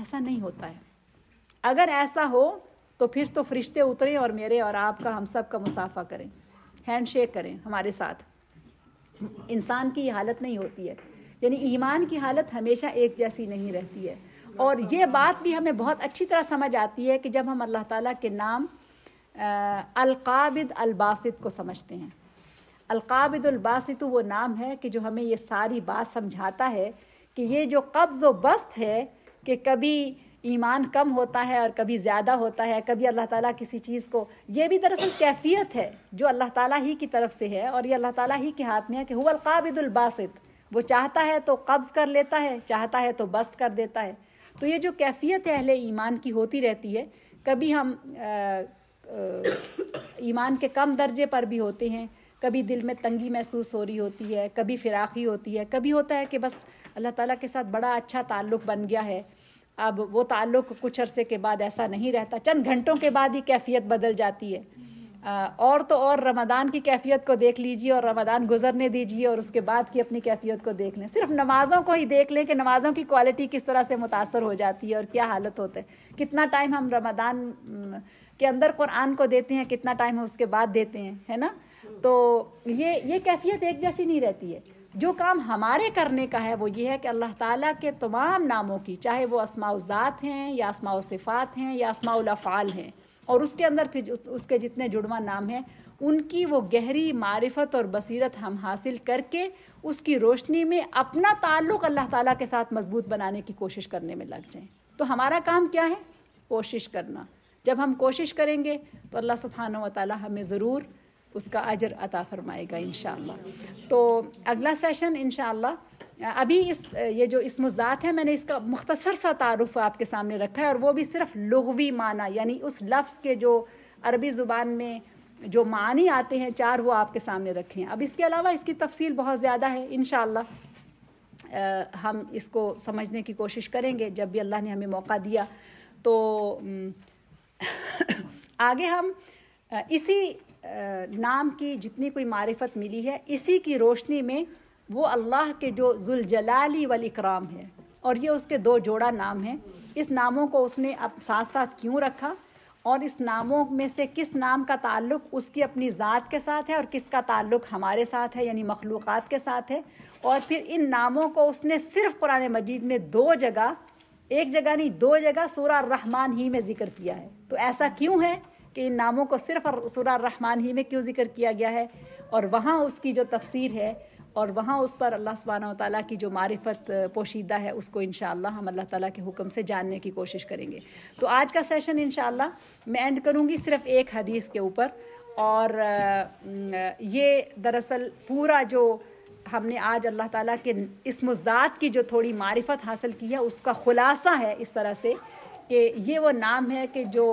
ऐसा नहीं होता है अगर ऐसा हो तो फिर तो फरिश्ते उतरें और मेरे और आपका हम सब का मुसाफा करें हैंड शेक करें हमारे साथ इंसान की हालत नहीं होती है यानी ईमान की हालत हमेशा एक जैसी नहीं रहती है और ये बात भी हमें बहुत अच्छी तरह समझ आती है कि जब हम अल्लाह ताला के नाम अलकाबिद अलबासित को समझते हैं अलकाबिद अलबासित वो नाम है कि जो हमें ये सारी बात समझाता है कि ये जो कब्ज़ व बस्त है कि कभी ईमान कम होता है और कभी ज़्यादा होता है कभी अल्लाह ताला किसी चीज़ को ये भी दरअसल कैफियत है जो अल्लाह ताला ही की तरफ से है और ये अल्लाह ताला ही के हाथ में है कि हुल वो चाहता है तो कब्ज़ कर लेता है चाहता है तो बस्त कर देता है तो ये जो कैफियत है अहले ईमान की होती रहती है कभी हम ईमान के कम दर्जे पर भी होते हैं कभी दिल में तंगी महसूस हो रही होती है कभी फिराकी होती है कभी होता है कि बस अल्लाह ताला के साथ बड़ा अच्छा ताल्लुक़ बन गया है अब वो ताल्लुक़ कुछ अरसे के बाद ऐसा नहीं रहता चंद घंटों के बाद ही कैफियत बदल जाती है और तो और रमदान की कैफियत को देख लीजिए और रमदान गुजरने दीजिए और उसके बाद की अपनी कैफियत को देख लें सिर्फ नमाज़ों को ही देख लें कि नमाज़ों की क्वालिटी किस तरह से मुतासर हो जाती है और क्या हालत होते हैं कितना टाइम हम रमदान के अंदर कुरान को देते हैं कितना टाइम हम उसके बाद देते हैं है ना तो ये ये कैफियत एक जैसी नहीं रहती है जो काम हमारे करने का है वो ये है कि अल्लाह ताला के तमाम नामों की चाहे वो ज़ात हैं या असमाउ सिफ़ात हैं या असमाउलफ़ाल हैं और उसके अंदर फिर उसके जितने जुड़वा नाम हैं उनकी वो गहरी मारिफत और बसीरत हम हासिल करके उसकी रोशनी में अपना ताल्लुक अल्लाह ताला के साथ मजबूत बनाने की कोशिश करने में लग जाएं तो हमारा काम क्या है कोशिश करना जब हम कोशिश करेंगे तो अल्लाह सुबहाना वाली हमें ज़रूर उसका अजर अता फरमाएगा इन तो अगला सेशन इन अभी इस ये जो इसम ज़ात है मैंने इसका मुख्तसर सा तारफ़ आपके सामने रखा है और वो भी सिर्फ लघवी माना यानी उस लफ्ज़ के जो अरबी ज़ुबान में जो मानी आते हैं चार वो आपके सामने रखे हैं अब इसके अलावा इसकी तफसील बहुत ज़्यादा है इन हम इसको समझने की कोशिश करेंगे जब भी अल्लाह ने हमें मौका दिया तो (coughs) आगे हम इसी नाम की जितनी कोई मारिफत मिली है इसी की रोशनी में वो अल्लाह के जो जुलजलाली वाल इकराम है और ये उसके दो जोड़ा नाम हैं इस नामों को उसने अब साथ साथ क्यों रखा और इस नामों में से किस नाम का ताल्लुक उसकी अपनी ज़ात के साथ है और किसका ताल्लुक हमारे साथ है यानी मखलूक़ के साथ है और फिर इन नामों को उसने सिर्फ कुरान मजीद में दो जगह एक जगह नहीं दो जगह सूरा रहमान ही में ज़िक्र किया है तो ऐसा क्यों है कि इन नामों को सिर्फ रहमान ही में क्यों जिक्र किया गया है और वहाँ उसकी जो तफसीर है और वहाँ उस पर अल्लाह सुबहाना ताली की जो मारिफत पोशीदा है उसको इन हम अल्लाह ताली के हुक्म से जानने की कोशिश करेंगे तो आज का सेशन इन मैं एंड करूँगी सिर्फ एक हदीस के ऊपर और ये दरअसल पूरा जो हमने आज अल्लाह ताला के इस मुजात की जो थोड़ी मारिफत हासिल की है उसका ख़ुलासा है इस तरह से कि ये वो नाम है कि जो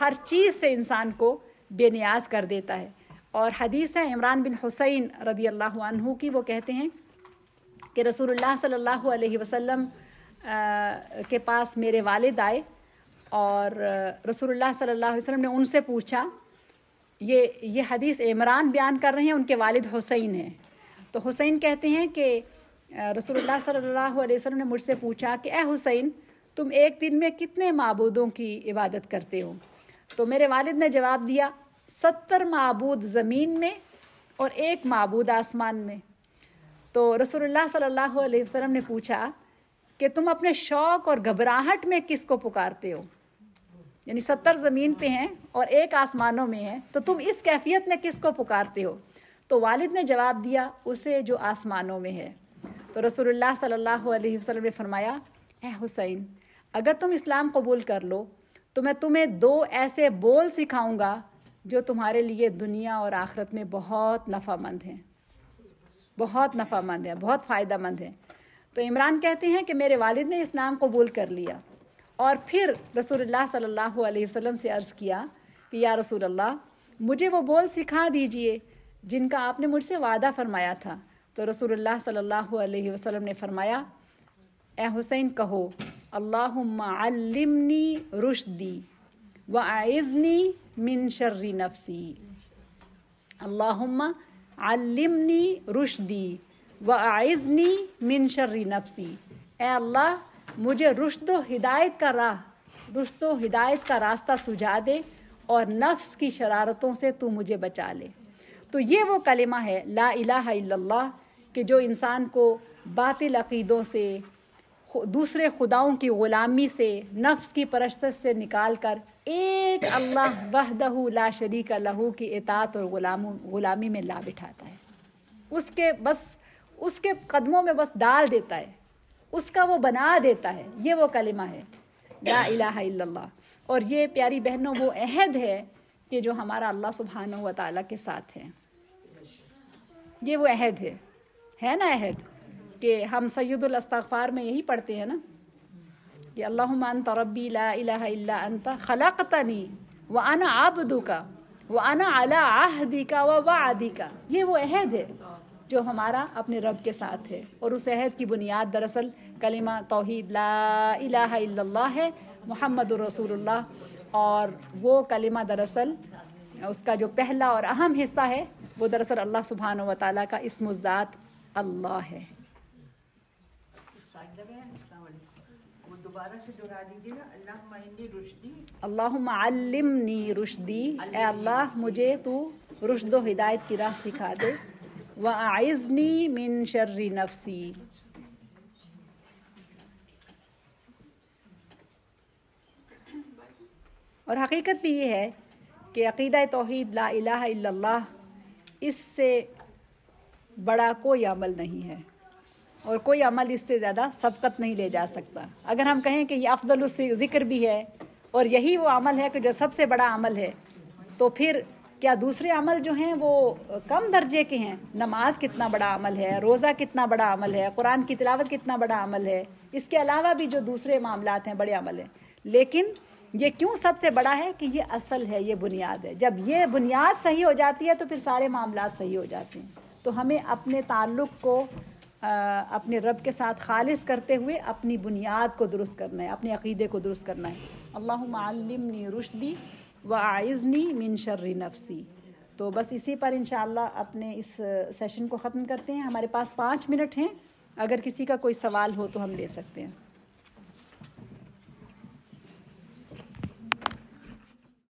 हर चीज़ से इंसान को बेनियाज कर देता है और हदीस है इमरान बिन हुसैन रदी अल्लाह अनहु की वो कहते हैं कि रसूलुल्लाह सल्लल्लाहु अलैहि वसल्लम के पास मेरे वालिद आए और रसूलुल्लाह सल्लल्लाहु अलैहि वसल्लम ने उनसे पूछा ये ये हदीस इमरान बयान कर रहे हैं उनके वालिद हुसैन हैं तो हुसैन कहते हैं कि रसूलुल्लाह सल्लल्लाहु अलैहि वसल्लम ने मुझसे पूछा कि ए हुसैन तुम एक दिन में कितने मबूदों की इबादत करते हो तो मेरे वालिद ने जवाब दिया सत्तर मबूद ज़मीन में और एक मबूद आसमान में तो रसोल्ला सल्ह वसम ने पूछा कि तुम अपने शौक़ और घबराहट में किस को पुकारते हो यानी सत्तर ज़मीन पे हैं और एक आसमानों में है तो तुम इस कैफियत में किस को पुकारते हो तो वालिद ने जवाब दिया उसे जो आसमानों में है तो रसोल्ला सल्ला अलैहि ने फरमाया हुसैन अगर तुम इस्लाम कबूल कर लो तो मैं तुम्हें दो ऐसे बोल सिखाऊंगा जो तुम्हारे लिए दुनिया और आखरत में बहुत नफ़ामंद हैं बहुत नफ़ामंद है बहुत फ़ायदा मंद है तो इमरान कहते हैं कि मेरे वालिद ने इस को कबूल कर लिया और फिर रसूलुल्लाह सल्लल्लाहु अलैहि वसल्लम से अर्ज़ किया कि या रसूल अल्लाह मुझे वो बोल सिखा दीजिए जिनका आपने मुझसे वादा फरमाया था तो रसूलुल्लाह सल्लल्लाहु अलैहि वसल्लम ने फरमाया ए हुसैन कहो अल्लाहुम्माल्लिमनी रुशदी व आइजनी मिन शर्री नफसी अल्लाहुम्माल्लिमनी रुशदी व आइजनी मिन शर्री नफसी ए अल्लाह मुझे रुशद हिदायत का राह रुशद हिदायत का रास्ता सुझा दे और नफ्स की शरारतों से तू मुझे बचा ले तो ये वो कलिमा है ला इलाहा इल्लल्लाह कि जो इंसान को बातिल अकीदों से दूसरे खुदाओं की ग़ुलामी से नफ्स की परस्त से निकाल कर एक अल्लाह वहदहू ला शरीक लहू की इतात और ग़ुलाम ग़ुलामी में ला बिठाता है उसके बस उसके कदमों में बस डाल देता है उसका वो बना देता है ये वो कलिमा है ला इलाहा इल्लल्लाह और ये प्यारी बहनों वो अहद है कि जो हमारा अल्लाह सुबहान व ताली के साथ है ये वो अहद है है ना अहद कि हम सैदुल अस्तफ़ार में यही पढ़ते हैं ना कि अल्लाह अन ला इला अंता खलाकतनी व अना आबदू का व अना अला आहदी का व वादी का ये वो अहद है जो हमारा अपने रब के साथ है और उस अहद की बुनियाद दरअसल कलिमा तोहद ला इलाहा है मोहम्मद रसूलुल्लाह और वो कलिमा दरअसल उसका जो पहला और अहम हिस्सा है वो दरअसल अल्लाह सुबहान व ताली का इसमुज़ात अल्लाह है दोबारा से दोहरा दीजिएगा अल्लाह मुझे तू रुशद हिदायत की राह सिखा दे व आइजनी मिन शर्री नफसी और हकीकत भी ये है कि अकीदा तोहद ला इलाहा इल्लल्लाह इससे बड़ा कोई अमल नहीं है और कोई अमल इससे ज़्यादा सबकत नहीं ले जा सकता अगर हम कहें कि ये अफजल ज़िक्र भी है और यही वो अमल है कि जो सबसे बड़ा अमल है तो फिर क्या दूसरे अमल जो हैं वो कम दर्जे के हैं नमाज कितना बड़ा अमल है रोज़ा कितना बड़ा अमल है कुरान की तिलावत कितना बड़ा अमल है इसके अलावा भी जो दूसरे मामला हैं बड़े अमल हैं लेकिन ये क्यों सबसे बड़ा है कि ये असल है ये बुनियाद है जब ये बुनियाद सही हो जाती है तो फिर सारे मामला सही हो जाते हैं तो हमें अपने ताल्लुक़ को अपने रब के साथ खालिस करते हुए अपनी बुनियाद को दुरुस्त करना है अपने अकीदे को दुरुस्त करना है अल्लामनी रुशदी व आइज़नी मिन शर्र नफसी तो बस इसी पर इन अपने इस सेशन को ख़त्म करते हैं हमारे पास पाँच मिनट हैं अगर किसी का कोई सवाल हो तो हम ले सकते हैं